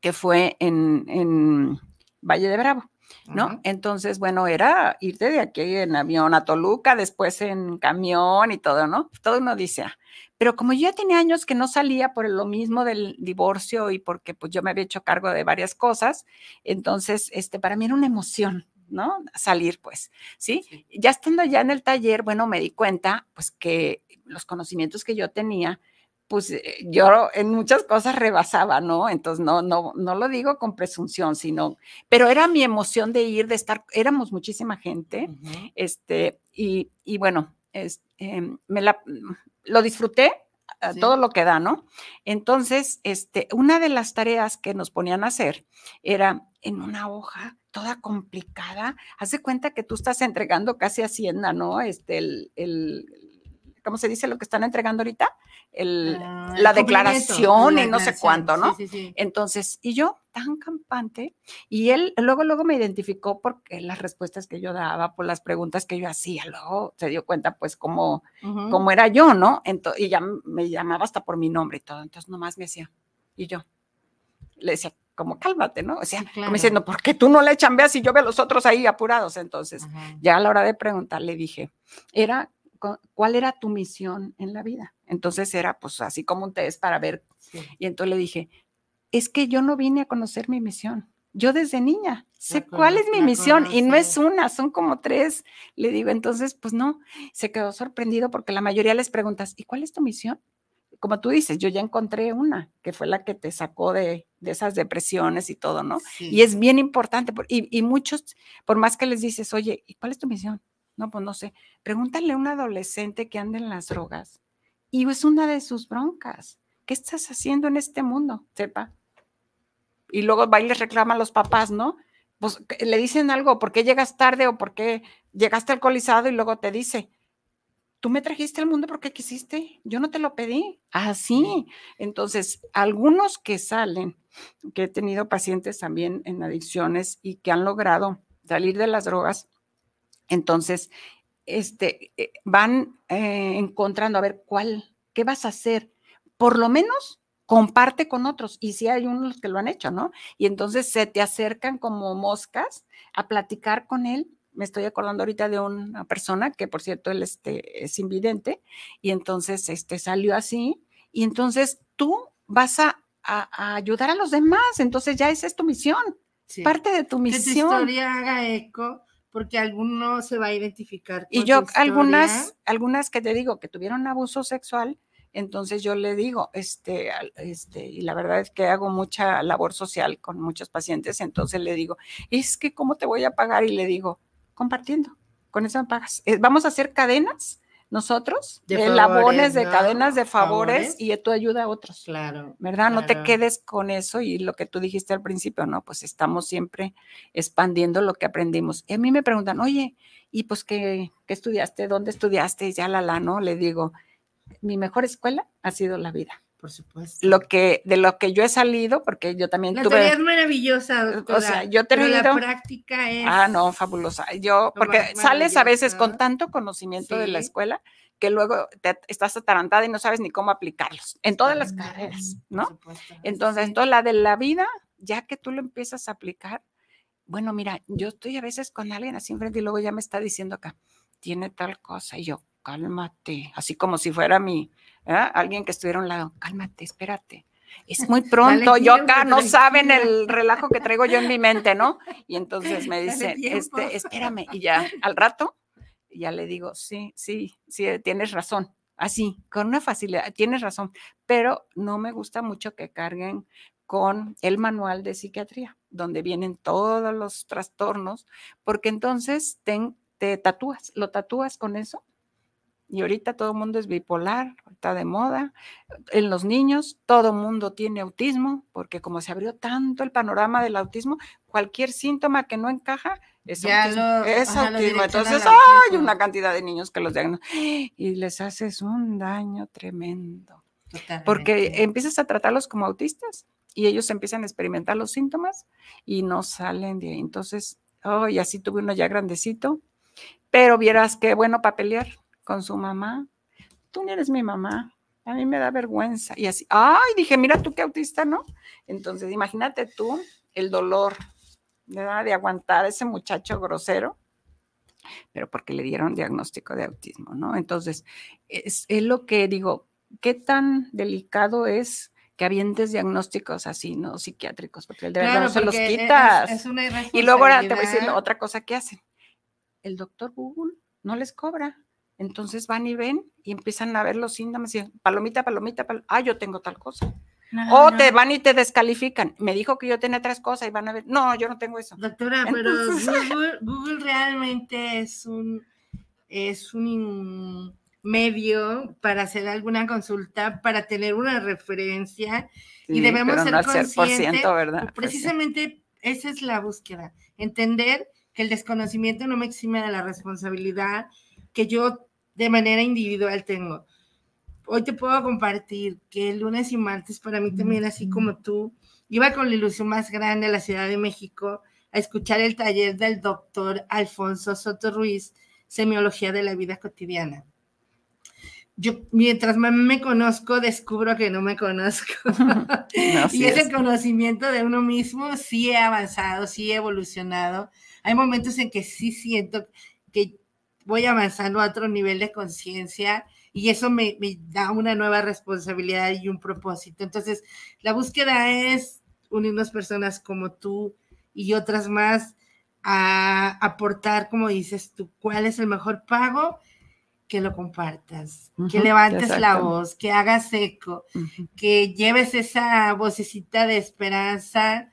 que fue en, en Valle de Bravo. ¿no? Entonces, bueno, era irte de aquí en avión a Toluca, después en camión y todo, ¿no? Todo uno dice, ah". pero como yo ya tenía años que no salía por lo mismo del divorcio y porque pues yo me había hecho cargo de varias cosas, entonces, este, para mí era una emoción. ¿no? Salir, pues, ¿sí? ¿sí? Ya estando ya en el taller, bueno, me di cuenta, pues, que los conocimientos que yo tenía, pues eh, yo en muchas cosas rebasaba, ¿no? Entonces, no, no, no lo digo con presunción, sino, pero era mi emoción de ir, de estar, éramos muchísima gente, este, y, bueno, em, me la, lo disfruté, todo lo que da, ¿no? Entonces, este, una de las tareas que nos ponían a hacer era en una hoja toda complicada, haz de cuenta que tú estás entregando casi Hacienda, ¿no? Este, el, el ¿cómo se dice lo que están entregando ahorita? Ah, la declaración y no sé cuánto, ¿no? Entonces, y yo tan campante, y él luego, luego me identificó porque las respuestas que yo daba, por pues, las preguntas que yo hacía, luego se dio cuenta pues cómo, era yo, ¿no? Entonces, y ya me llamaba hasta por mi nombre y todo, entonces nomás me hacía, y yo le decía, como cálmate, ¿no? O sea, me decía, diciendo, ¿por qué tú no le echan veas y yo veo a los otros ahí apurados? Entonces, ya a la hora de preguntar le dije, era cuál era tu misión en la vida. Entonces era pues así como un test para ver. Y entonces le dije, es que yo no vine a conocer mi misión. Yo desde niña sé cuál es mi misión y no es una, son como tres. Le digo, entonces, pues no, se quedó sorprendido porque la mayoría les preguntas, ¿y cuál es tu misión? Como tú dices, yo ya encontré una, que fue la que te sacó de, esas depresiones y todo, ¿no? Y es bien importante, y muchos, por más que les dices, oye, ¿y cuál es tu misión? No, pues no sé. Pregúntale a un adolescente que anda en las drogas y es una de sus broncas. ¿Qué estás haciendo en este mundo? Sepa. Y luego va y les reclama a los papás, ¿no? Pues le dicen algo, ¿por qué llegas tarde o por qué llegaste alcoholizado? Y luego te dice, tú me trajiste al mundo porque quisiste, yo no te lo pedí. Así. Ah, Entonces, algunos que salen, que he tenido pacientes también en adicciones y que han logrado salir de las drogas, entonces, este, eh, van eh, encontrando a ver cuál, qué vas a hacer. Por lo menos comparte con otros. Y si hay unos que lo han hecho, ¿no? Y entonces se te acercan como moscas a platicar con él. Me estoy acordando ahorita de una persona que, por cierto, él este, es invidente y entonces este, salió así. Y entonces tú vas a, ayudar a los demás. Entonces ya esa es tu misión. Parte de tu misión. Que tu historia haga eco porque alguno se va a identificar. y yo, algunas, algunas que te digo que tuvieron abuso sexual, entonces yo le digo, este, este, y la verdad es que hago mucha labor social con muchos pacientes, entonces le digo, es que ¿cómo te voy a pagar? Y le digo, compartiendo, con eso me pagas. Eh, vamos a hacer cadenas nosotros, de, labones, de cadenas de favores, y tu ayuda a otros. Claro. ¿Verdad? No te quedes con eso y lo que tú dijiste al principio, ¿no? Pues estamos siempre expandiendo lo que aprendimos. Y a mí me preguntan, oye, ¿y pues qué, qué estudiaste? ¿Dónde estudiaste? Y ya la la, ¿no? Le digo, mi mejor escuela ha sido la vida. Por supuesto. Lo que, de lo que yo he salido, porque yo también tuve. es maravillosa, doctora, O sea, yo te la práctica es. Ah, no, fabulosa. Yo, porque sales a veces con tanto conocimiento de la escuela que luego te, estás atarantada y no sabes ni cómo aplicarlos, en todas las carreras, ¿no? Entonces, toda la de la vida, ya que tú lo empiezas a aplicar, bueno, mira, yo estoy a veces con alguien así enfrente y luego ya me está diciendo acá, tiene tal cosa, y yo, cálmate, así como si fuera mi, alguien que estuviera a un lado, cálmate, espérate. Es muy pronto, yo acá no saben el relajo que traigo yo en mi mente, ¿no? Y entonces me dice este, espérame, y ya al rato, ya le digo, sí, sí, sí, tienes razón, así, con una facilidad, tienes razón, pero no me gusta mucho que carguen con el manual de psiquiatría, donde vienen todos los trastornos, porque entonces te, te tatúas, lo tatúas con eso y ahorita todo el mundo es bipolar, está de moda. En los niños, todo el mundo tiene autismo, porque como se abrió tanto el panorama del autismo, cualquier síntoma que no encaja es autismo. Entonces, hay una cantidad de niños que los diagnostican y les haces un daño tremendo. Porque empiezas a tratarlos como autistas y ellos empiezan a experimentar los síntomas y no salen de ahí. Entonces, oh, y así tuve uno ya grandecito, pero vieras qué bueno para pelear con su mamá. Tú no eres mi mamá, a mí me da vergüenza. Y así, ay, dije, mira tú qué autista, ¿no? Entonces, imagínate tú el dolor de aguantar a ese muchacho grosero, pero porque le dieron diagnóstico de autismo, ¿no? Entonces, es, lo que digo, ¿qué tan delicado es? que avientes diagnósticos así, ¿no? Psiquiátricos, porque el de verdad no se los quitas. y luego te voy a decir otra cosa que hacen. El doctor Google no les cobra. Entonces van y ven y empiezan a ver los síntomas y palomita, palomita, palomita, ah, yo tengo tal cosa. Ah, o te van y te descalifican. Me dijo que yo tenía tres cosas y van a ver, no, yo no tengo eso. Doctora, pero Google, realmente es un, es un medio para hacer alguna consulta, para tener una referencia y debemos ser conscientes. ¿verdad? Precisamente esa es la búsqueda, entender que el desconocimiento no me exime de la responsabilidad, que yo de manera individual tengo. Hoy te puedo compartir que el lunes y martes para mí también, así como tú, iba con la ilusión más grande a la Ciudad de México a escuchar el taller del doctor Alfonso Soto Ruiz, Semiología de la Vida Cotidiana. Yo, mientras más me conozco, descubro que no me conozco. y ese conocimiento de uno mismo sí he avanzado, sí he evolucionado. Hay momentos en que sí siento que voy avanzando a otro nivel de conciencia y eso me, da una nueva responsabilidad y un propósito. Entonces, la búsqueda es unirnos personas como tú y otras más a aportar, como dices tú, cuál es el mejor pago, que lo compartas, que levantes la voz, que hagas eco, que lleves esa vocecita de esperanza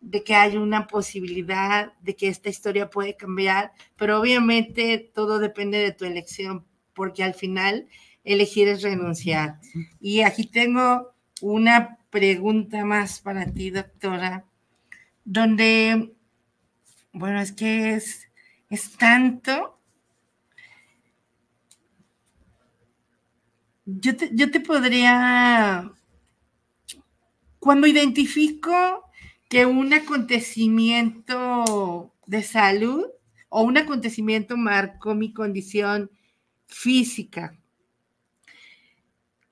de que hay una posibilidad de que esta historia puede cambiar, pero obviamente todo depende de tu elección, porque al final elegir es renunciar. Y aquí tengo una pregunta más para ti, doctora, donde, bueno, es que es, tanto. yo te podría, cuando identifico que un acontecimiento de salud o un acontecimiento marcó mi condición física.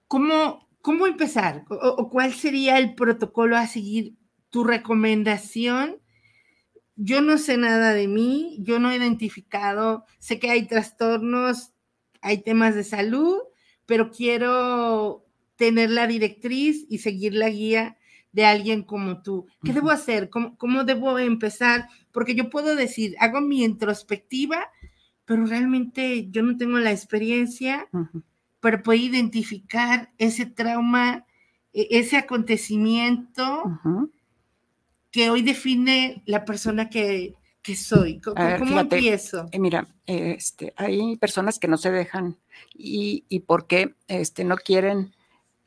¿Cómo, cómo empezar? O, cuál sería el protocolo a seguir? ¿Tu recomendación? Yo no sé nada de mí, yo no he identificado, sé que hay trastornos, hay temas de salud, pero quiero tener la directriz y seguir la guía de alguien como tú. ¿Qué debo hacer? ¿Cómo, debo empezar? Porque yo puedo decir, hago mi introspectiva, pero realmente yo no tengo la experiencia pero para identificar ese trauma, e, ese acontecimiento que hoy define la persona que, soy. ¿Cómo, empiezo? Eh, mira, este, hay personas que no se dejan y, por qué este, no quieren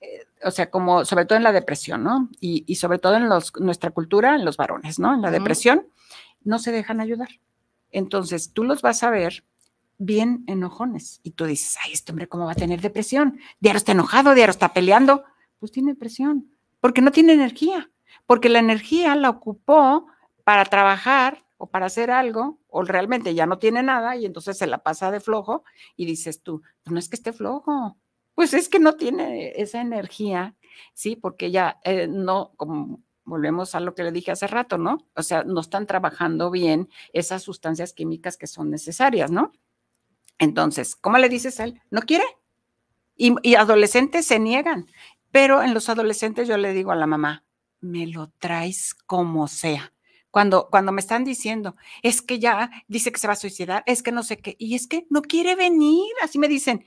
eh, o sea, como sobre todo en la depresión, ¿no? Y, sobre todo en los, nuestra cultura, en los varones, ¿no? En la depresión, no se dejan ayudar. Entonces, tú los vas a ver bien enojones y tú dices, ay, este hombre, ¿cómo va a tener depresión? Diario está enojado, diario está peleando. Pues tiene depresión, porque no tiene energía, porque la energía la ocupó para trabajar o para hacer algo, o realmente ya no tiene nada y entonces se la pasa de flojo y dices tú, pues no es que esté flojo, pues es que no tiene esa energía, ¿sí? Porque ya eh, no, como volvemos a lo que le dije hace rato, ¿no? O sea, no están trabajando bien esas sustancias químicas que son necesarias, ¿no? Entonces, ¿cómo le dices a él? No quiere. Y, y adolescentes se niegan, pero en los adolescentes yo le digo a la mamá, me lo traes como sea. Cuando, cuando, me están diciendo, es que ya dice que se va a suicidar, es que no sé qué, y es que no quiere venir, así me dicen,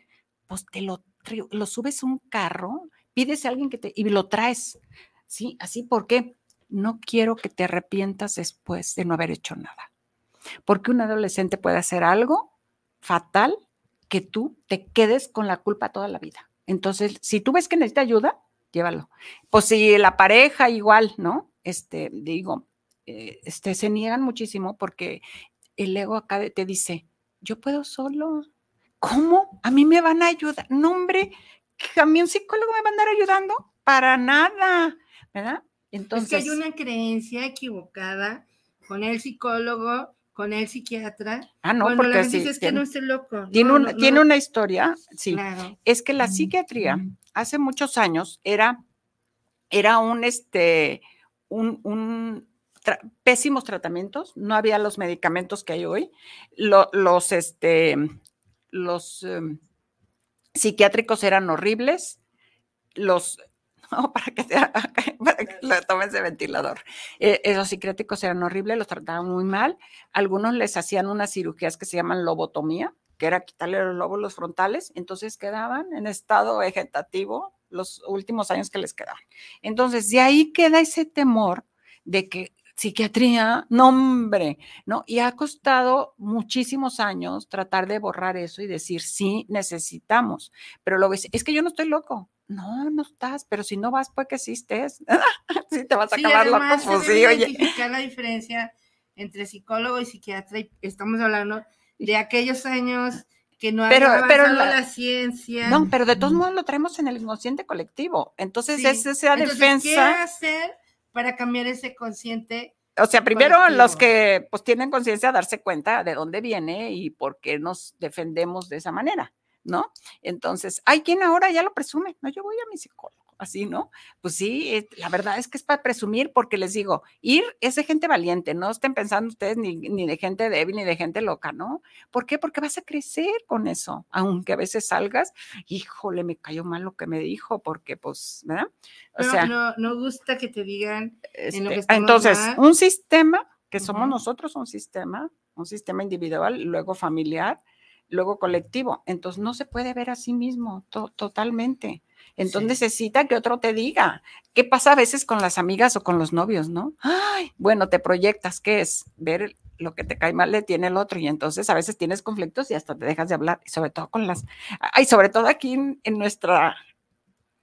pues te lo lo subes a un carro, pides a alguien que te y lo traes. ¿Sí? Así porque no quiero que te arrepientas después de no haber hecho nada. Porque un adolescente puede hacer algo fatal que tú te quedes con la culpa toda la vida. Entonces, si tú ves que necesita ayuda, llévalo. Pues si la pareja igual, ¿no? Este, digo, eh, este, se niegan muchísimo porque el ego acá te dice, yo puedo solo, ¿Cómo? ¿A mí me van a ayudar? No, hombre, ¿a mí un psicólogo me va a andar ayudando? Para nada, ¿verdad? Entonces. Es que hay una creencia equivocada con el psicólogo, con el psiquiatra. Ah, no, porque es tiene, que no esté loco. Tiene, una, historia, sí. Claro. Es que la mm, psiquiatría mm. hace muchos años era, era un, este, un, pésimos tratamientos, no había los medicamentos que hay hoy, los, este, los em, psiquiátricos eran horribles, los... No, para que, sea, para que tomes de ventilador. Eh, esos psiquiátricos eran horribles, los trataban muy mal. Algunos les hacían unas cirugías que se llaman lobotomía, que era quitarle los lóbulos frontales, entonces quedaban en estado vegetativo los últimos años que les quedaban. Entonces, de ahí queda ese temor de que psiquiatría, nombre, ¿no? Y ha costado muchísimos años tratar de borrar eso y decir, sí, necesitamos, pero lo ves, es que yo no estoy loco. No, no estás, pero si no vas, pues que existes. sí, te vas a acabar además, loco. Pues sí, la diferencia entre psicólogo y psiquiatra, estamos hablando de aquellos años que no pero, pero la, ciencia. No, pero de todos modos lo traemos en el inconsciente colectivo. Entonces, es esa defensa. Entonces, ¿Qué hacer para cambiar ese consciente. O sea, primero los que pues tienen conciencia darse cuenta de dónde viene y por qué nos defendemos de esa manera, ¿no? Entonces, hay quien ahora ya lo presume, no, yo voy a mi psicólogo así, ¿no? Pues sí, eh, la verdad es que es para presumir, porque les digo, ir es de gente valiente, no estén pensando ustedes ni, de gente débil ni de gente loca, ¿no? ¿Por qué? Porque vas a crecer con eso, aunque a veces salgas, híjole, me cayó mal lo que me dijo, porque pues, ¿verdad? no, gusta que te digan. Este, entonces, un sistema, que somos nosotros un sistema, un sistema individual, luego familiar, luego colectivo, entonces no se puede ver a sí mismo totalmente. Entonces necesita que otro te diga. ¿Qué pasa a veces con las amigas o con los novios, no? Ay, bueno, te proyectas, ¿qué es? Ver lo que te cae mal le tiene el otro y entonces a veces tienes conflictos y hasta te dejas de hablar, y sobre todo con las, ay, sobre todo aquí en, nuestra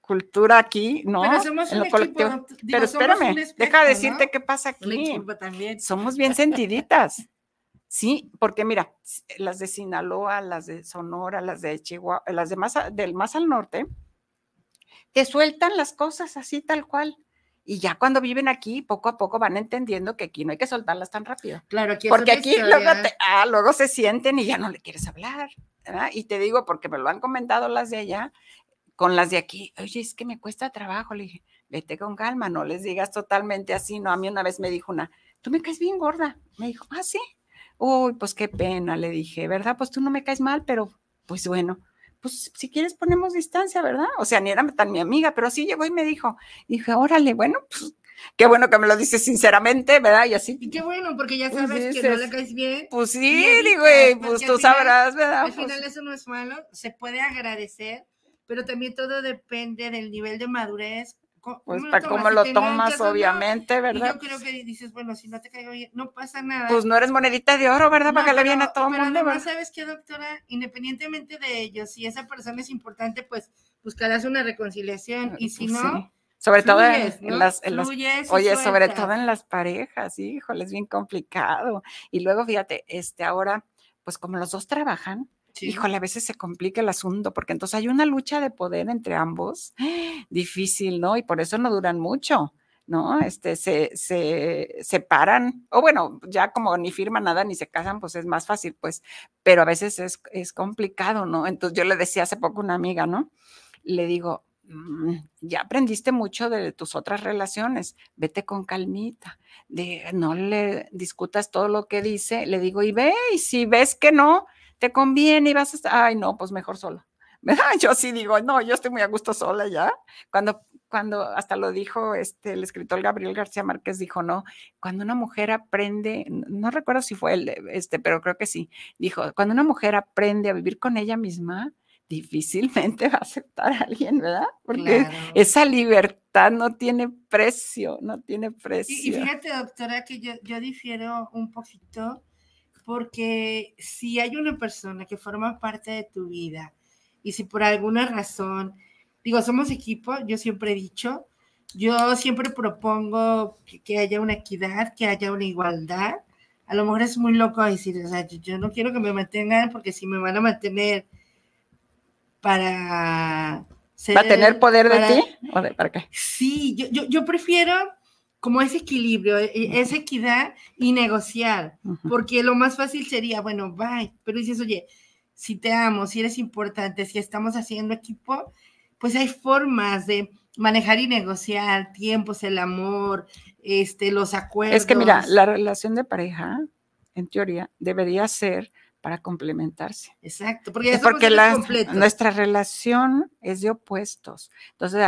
cultura aquí, ¿no? Pero somos Pero espérame, deja de decirte qué pasa aquí. También. Somos bien sentiditas. Sí, porque mira, las de Sinaloa, las de Sonora, las de Chihuahua, las de más, del más al norte, te sueltan las cosas así tal cual. Y ya cuando viven aquí, poco a poco van entendiendo que aquí no hay que soltarlas tan rápido. Claro, aquí Porque aquí luego, te, ah, se sienten y ya no le quieres hablar. Y te digo, porque me lo han comentado las de allá, con las de aquí, oye, es que me cuesta trabajo. Le dije, vete con calma, no les digas totalmente así. No, a mí una vez me dijo una, tú me caes bien gorda. Me dijo, ah, sí. Uy, pues qué pena, le dije, ¿verdad? Pues tú no me caes mal, pero pues bueno pues si quieres ponemos distancia, ¿verdad? O sea, ni era tan mi amiga, pero sí llegó y me dijo, dije, órale, bueno, pues qué bueno que me lo dices sinceramente, ¿verdad? Y así. Qué bueno, porque ya pues, sabes que no le caes bien. Pues sí, güey, pues tú sabrás, ¿verdad? Al final pues eso no es malo, se puede agradecer, pero también todo depende del nivel de madurez pues para cómo lo tomas, obviamente, ¿verdad? Y yo creo que dices, bueno, si no te caigo bien, no pasa nada. Pues no eres monedita de oro, ¿verdad? para que le viene a todo mundo. ¿sabes qué, doctora? Independientemente de ellos, si esa persona es importante, pues buscarás una reconciliación. Ah, y si pues no, sobre todo en, las, oye, sobre todo en las parejas, híjole, es bien complicado. Y luego, fíjate, este ahora, pues como los dos trabajan, Sí. Híjole, a veces se complica el asunto, porque entonces hay una lucha de poder entre ambos, difícil, ¿no? Y por eso no duran mucho. ¿no? Este, se, se separan, o bueno, ya como ni firman nada ni se casan, pues es más fácil, pues, pero a veces es, es complicado, ¿no? Entonces yo le decía hace poco a una amiga, ¿no? Le digo, mm, ya aprendiste mucho de tus otras relaciones, vete con calmita, de, no le discutas todo lo que dice, le digo, y ve, y si ves que no, te conviene y vas a estar, ay, no, pues mejor sola. Yo sí digo, no, yo estoy muy a gusto sola ya. Cuando, cuando hasta lo dijo este, el escritor Gabriel García Márquez, dijo, no, cuando una mujer aprende, no recuerdo si fue él, este, pero creo que sí, dijo, cuando una mujer aprende a vivir con ella misma, difícilmente va a aceptar a alguien, ¿verdad? Porque esa libertad no tiene precio, no tiene precio. Y, y fíjate, doctora, que yo, yo difiero un poquito porque si hay una persona que forma parte de tu vida y si por alguna razón, digo, somos equipo, yo siempre he dicho, yo siempre propongo que, haya una equidad, que haya una igualdad. A lo mejor es muy loco decir, o sea, yo, no quiero que me mantengan porque si me van a mantener para... para ¿Va a tener poder de ti? ¿O de para qué? Sí, yo, yo prefiero como ese equilibrio, e, e, esa equidad y negociar, porque lo más fácil sería, bueno, bye, pero dices, oye, si te amo, si eres importante, si estamos haciendo equipo, pues hay formas de manejar y negociar tiempos, el amor, este, los acuerdos. Es que mira, la relación de pareja, en teoría, debería ser para complementarse. Exacto, porque, porque la, nuestra relación es de opuestos. Entonces,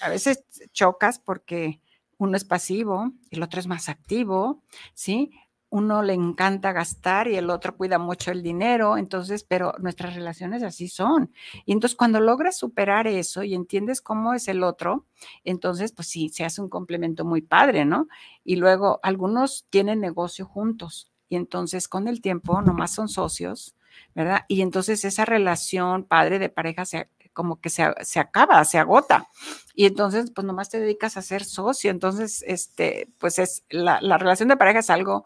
a veces chocas porque uno es pasivo, el otro es más activo, ¿sí? Uno le encanta gastar y el otro cuida mucho el dinero, entonces, pero nuestras relaciones así son. Y entonces cuando logras superar eso y entiendes cómo es el otro, entonces, pues sí, se hace un complemento muy padre, ¿no? Y luego, algunos tienen negocio juntos y entonces con el tiempo nomás son socios, ¿verdad? Y entonces esa relación padre de pareja se, como que se, acaba, se agota. Y entonces, pues nomás te dedicas a ser socio. Entonces, este, pues es la, relación de pareja es algo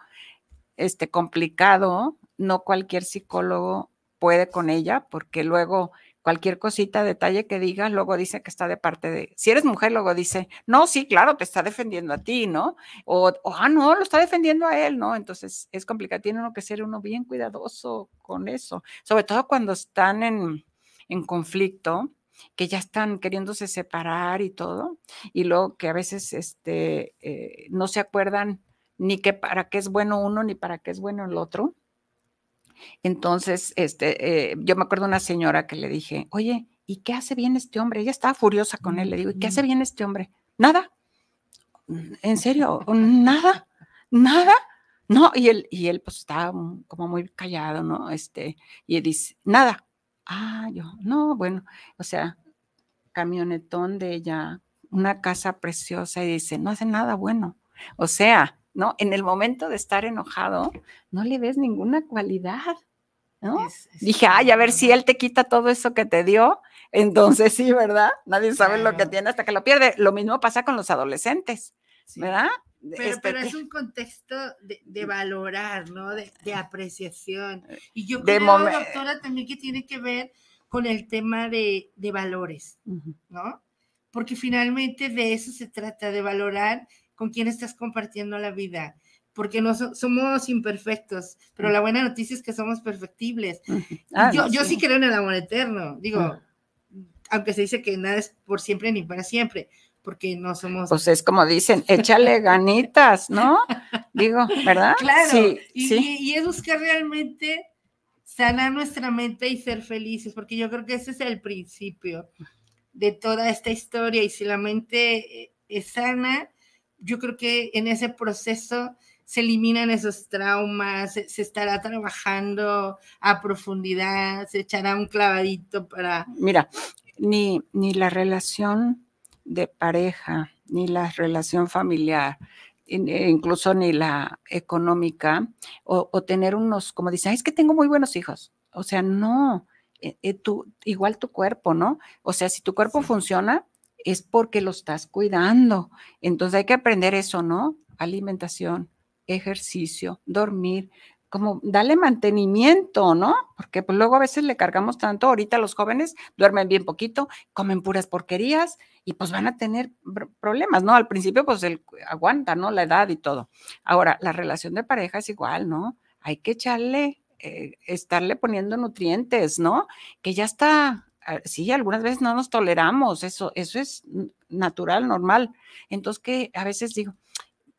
este, complicado. No cualquier psicólogo puede con ella, porque luego cualquier cosita, detalle que digas, luego dice que está de parte de, si eres mujer, luego dice, no, sí, claro, te está defendiendo a ti, ¿no? O, ah, no, lo está defendiendo a él, ¿no? Entonces es complicado, tiene uno que ser uno bien cuidadoso con eso, sobre todo cuando están en, en conflicto, que ya están queriéndose separar y todo, y luego que a veces este, eh, no se acuerdan ni que para qué es bueno uno ni para qué es bueno el otro. Entonces, este, eh, yo me acuerdo una señora que le dije, oye, ¿y qué hace bien este hombre? Ella estaba furiosa con él, le digo, ¿y qué hace bien este hombre? Nada. ¿En serio? ¿Nada? ¿Nada? No, y él, y él pues estaba como muy callado, ¿no? Este, y él dice, nada, Ah, yo, no, bueno, o sea, camionetón de ella, una casa preciosa y dice, no hace nada bueno. O sea, ¿no? En el momento de estar enojado, no le ves ninguna cualidad, ¿no? Dije, ay, a ver si él te quita todo eso que te dio, entonces sí, ¿verdad? Nadie sabe lo que tiene hasta que lo pierde. Lo mismo pasa con los adolescentes, ¿verdad? Pero, este, pero es un contexto de, de mm. valorar, ¿no? De, de, apreciación. Eh, y yo creo, doctora, también que tiene que ver con el tema de, de valores, ¿no? Porque finalmente de eso se trata, de valorar con quién estás compartiendo la vida, porque no somos imperfectos, pero mm. la buena noticia es que somos perfectibles. Ah, yo, yo sí. creo en el amor eterno, digo, mm. aunque se dice que nada es por siempre ni para siempre, porque no somos. Pues es como dicen, échale ganitas, ¿no? Digo, ¿verdad? Claro. Sí, y, es buscar realmente sanar nuestra mente y ser felices, porque yo creo que ese es el principio de toda esta historia. Y si la mente eh, es sana, yo creo que en ese proceso se eliminan esos traumas, se, se, estará trabajando a profundidad, se echará un clavadito para... Mira, ni, ni la relación de pareja, ni la relación familiar, eh, incluso ni la económica, o, tener unos, como dicen, es que tengo muy buenos hijos. O sea, no, eh, eh, igual tu cuerpo, ¿no? O sea, si tu cuerpo funciona, es porque lo estás cuidando. Entonces hay que aprender eso, ¿no? Alimentación, ejercicio, dormir, como dale mantenimiento, ¿no? Porque pues, luego a veces le cargamos tanto, ahorita los jóvenes duermen bien poquito, comen puras porquerías y pues van a tener problemas, ¿no? Al principio pues el, aguanta, ¿no? La edad y todo. Ahora, la relación de pareja es igual, ¿no? Hay que echarle, eh, estarle poniendo nutrientes, ¿no? Que ya está, ah, sí, algunas veces no nos toleramos, eso, eso es natural, normal. Entonces que a veces digo,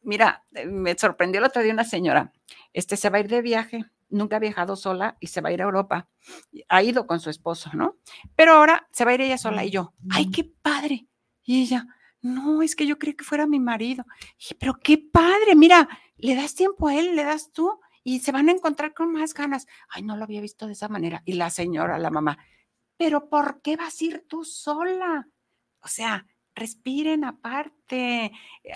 mira, eh, me sorprendió el otro día una señora este se va a ir de viaje, nunca ha viajado sola y se va a ir a Europa. Ha ido con su esposo, ¿no? Pero ahora se va a ir ella sola y yo, ay, qué padre. Y ella, no, es que yo creí que fuera mi marido. pero qué padre, mira, le das tiempo a él, le das tú y se van a encontrar con más ganas. Ay, no lo había visto de esa manera. Y la señora, la mamá, pero ¿por qué vas a ir tú sola? O sea, respiren aparte. Eh,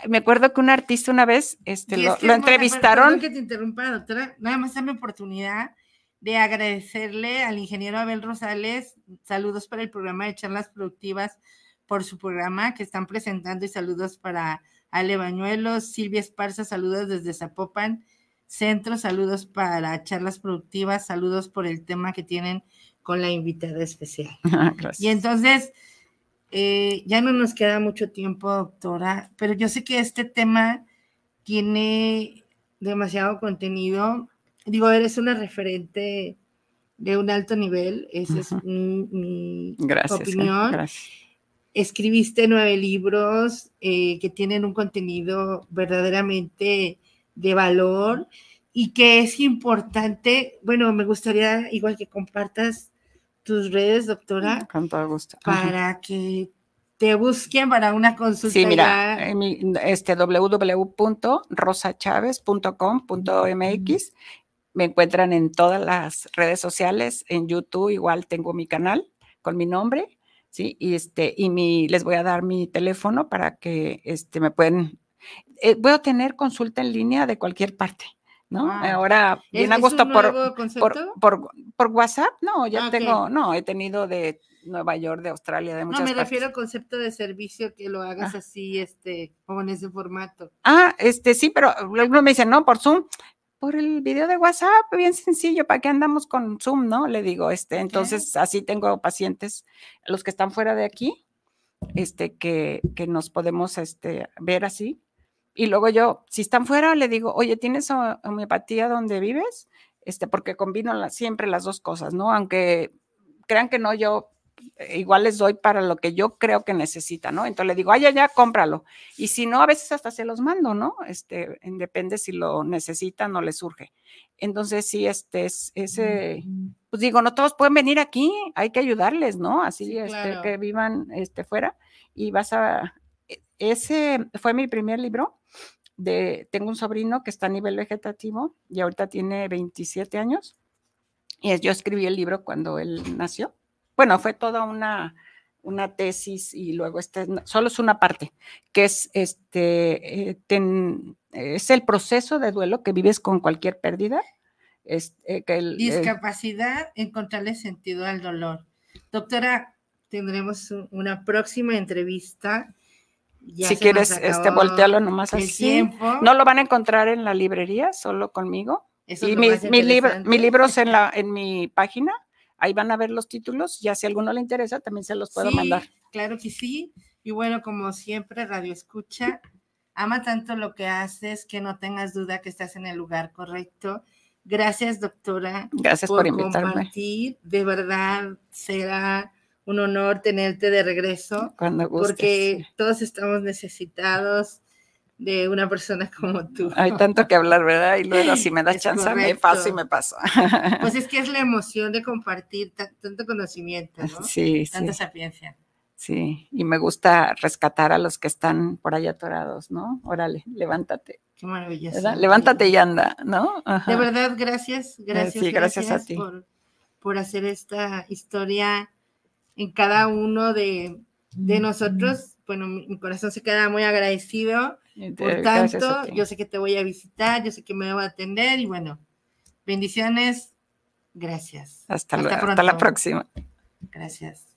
me acuerdo que un artista una vez este, lo, entrevistaron. que te interrumpa, nada más dame oportunidad de agradecerle al ingeniero Abel Rosales, saludos para el programa de charlas productivas por su programa que están presentando y saludos para Ale Bañuelos, Silvia Esparza, saludos desde Zapopan, Centro, saludos para charlas productivas, saludos por el tema que tienen con la invitada especial. Y entonces, eh, ya no nos queda mucho tiempo, doctora, pero yo sé que este tema tiene demasiado contenido. Digo, eres una referente de un alto nivel, esa es mi, opinión. Escribiste nueve libros eh, que tienen un contenido verdaderamente de valor y que es importante, bueno, me gustaría igual que compartas tus redes, doctora. gusto. Para que te busquen para una consulta. Sí, mira, en eh, este www.rosachaves.com.mx me encuentran en todas las redes sociales, en YouTube igual tengo mi canal con mi nombre, sí, y este y mi les voy a dar mi teléfono para que este me pueden voy eh, a tener consulta en línea de cualquier parte. ¿no? Ah. Ahora viene agosto por, por, WhatsApp, no, ya ah, tengo, no, he tenido de Nueva York, de Australia, de muchas No, me refiero al concepto de servicio que lo hagas ah. así, este, en ese formato. Ah, este, sí, pero algunos me dicen, no, por Zoom, por el video de WhatsApp, bien sencillo, ¿para qué andamos con Zoom, no? Le digo, este, entonces así tengo pacientes, los que están fuera de aquí, este, que, que nos podemos, este, ver así, y luego yo, si están fuera, le digo, oye, ¿tienes homeopatía donde vives? Este, porque combino siempre las dos cosas, ¿no? Aunque crean que no, yo eh, igual les doy para lo que yo creo que necesita, ¿no? Entonces le digo, ay, ya, ya, cómpralo. Y si no, a veces hasta se los mando, ¿no? Este, depende si lo necesitan o le surge. Entonces, sí, este ese, mm. pues digo, no todos pueden venir aquí, hay que ayudarles, ¿no? Así este, que vivan este, fuera y vas a ese fue mi primer libro. De, tengo un sobrino que está a nivel vegetativo y ahorita tiene 27 años. Y yo escribí el libro cuando él nació. Bueno, fue toda una, una tesis y luego este, solo es una parte, que es, este, eh, es el proceso de duelo que vives con cualquier pérdida. Es, eh, que eh, Discapacidad, encontrarle sentido al dolor. Doctora, tendremos una próxima entrevista si quieres, este, voltealo nomás así. No lo van a encontrar en la librería, solo conmigo. y mi, libro, en, la, en mi página. Ahí van a ver los títulos. Ya si alguno le interesa, también se los puedo mandar. Claro que sí. Y bueno, como siempre, Radio Escucha, ama tanto lo que haces que no tengas duda que estás en el lugar correcto. Gracias, doctora. Gracias por, invitarme. De verdad, será un honor tenerte de regreso. Cuando Porque todos estamos necesitados de una persona como tú. Hay tanto que hablar, ¿verdad? Y luego si me das chance, me paso y me paso. Pues es que es la emoción de compartir tanto conocimiento, ¿no? Sí, Tanta sapiencia. Sí, y me gusta rescatar a los que están por ahí atorados, ¿no? Órale, levántate. Qué maravilloso. Levántate y anda, ¿no? De verdad, gracias, gracias, sí, gracias, a ti. Por, por hacer esta historia en cada uno de, nosotros. Bueno, mi, corazón se queda muy agradecido. por tanto, yo sé que te voy a visitar, yo sé que me voy a atender y bueno, bendiciones. Gracias. Hasta, Hasta la próxima. Gracias.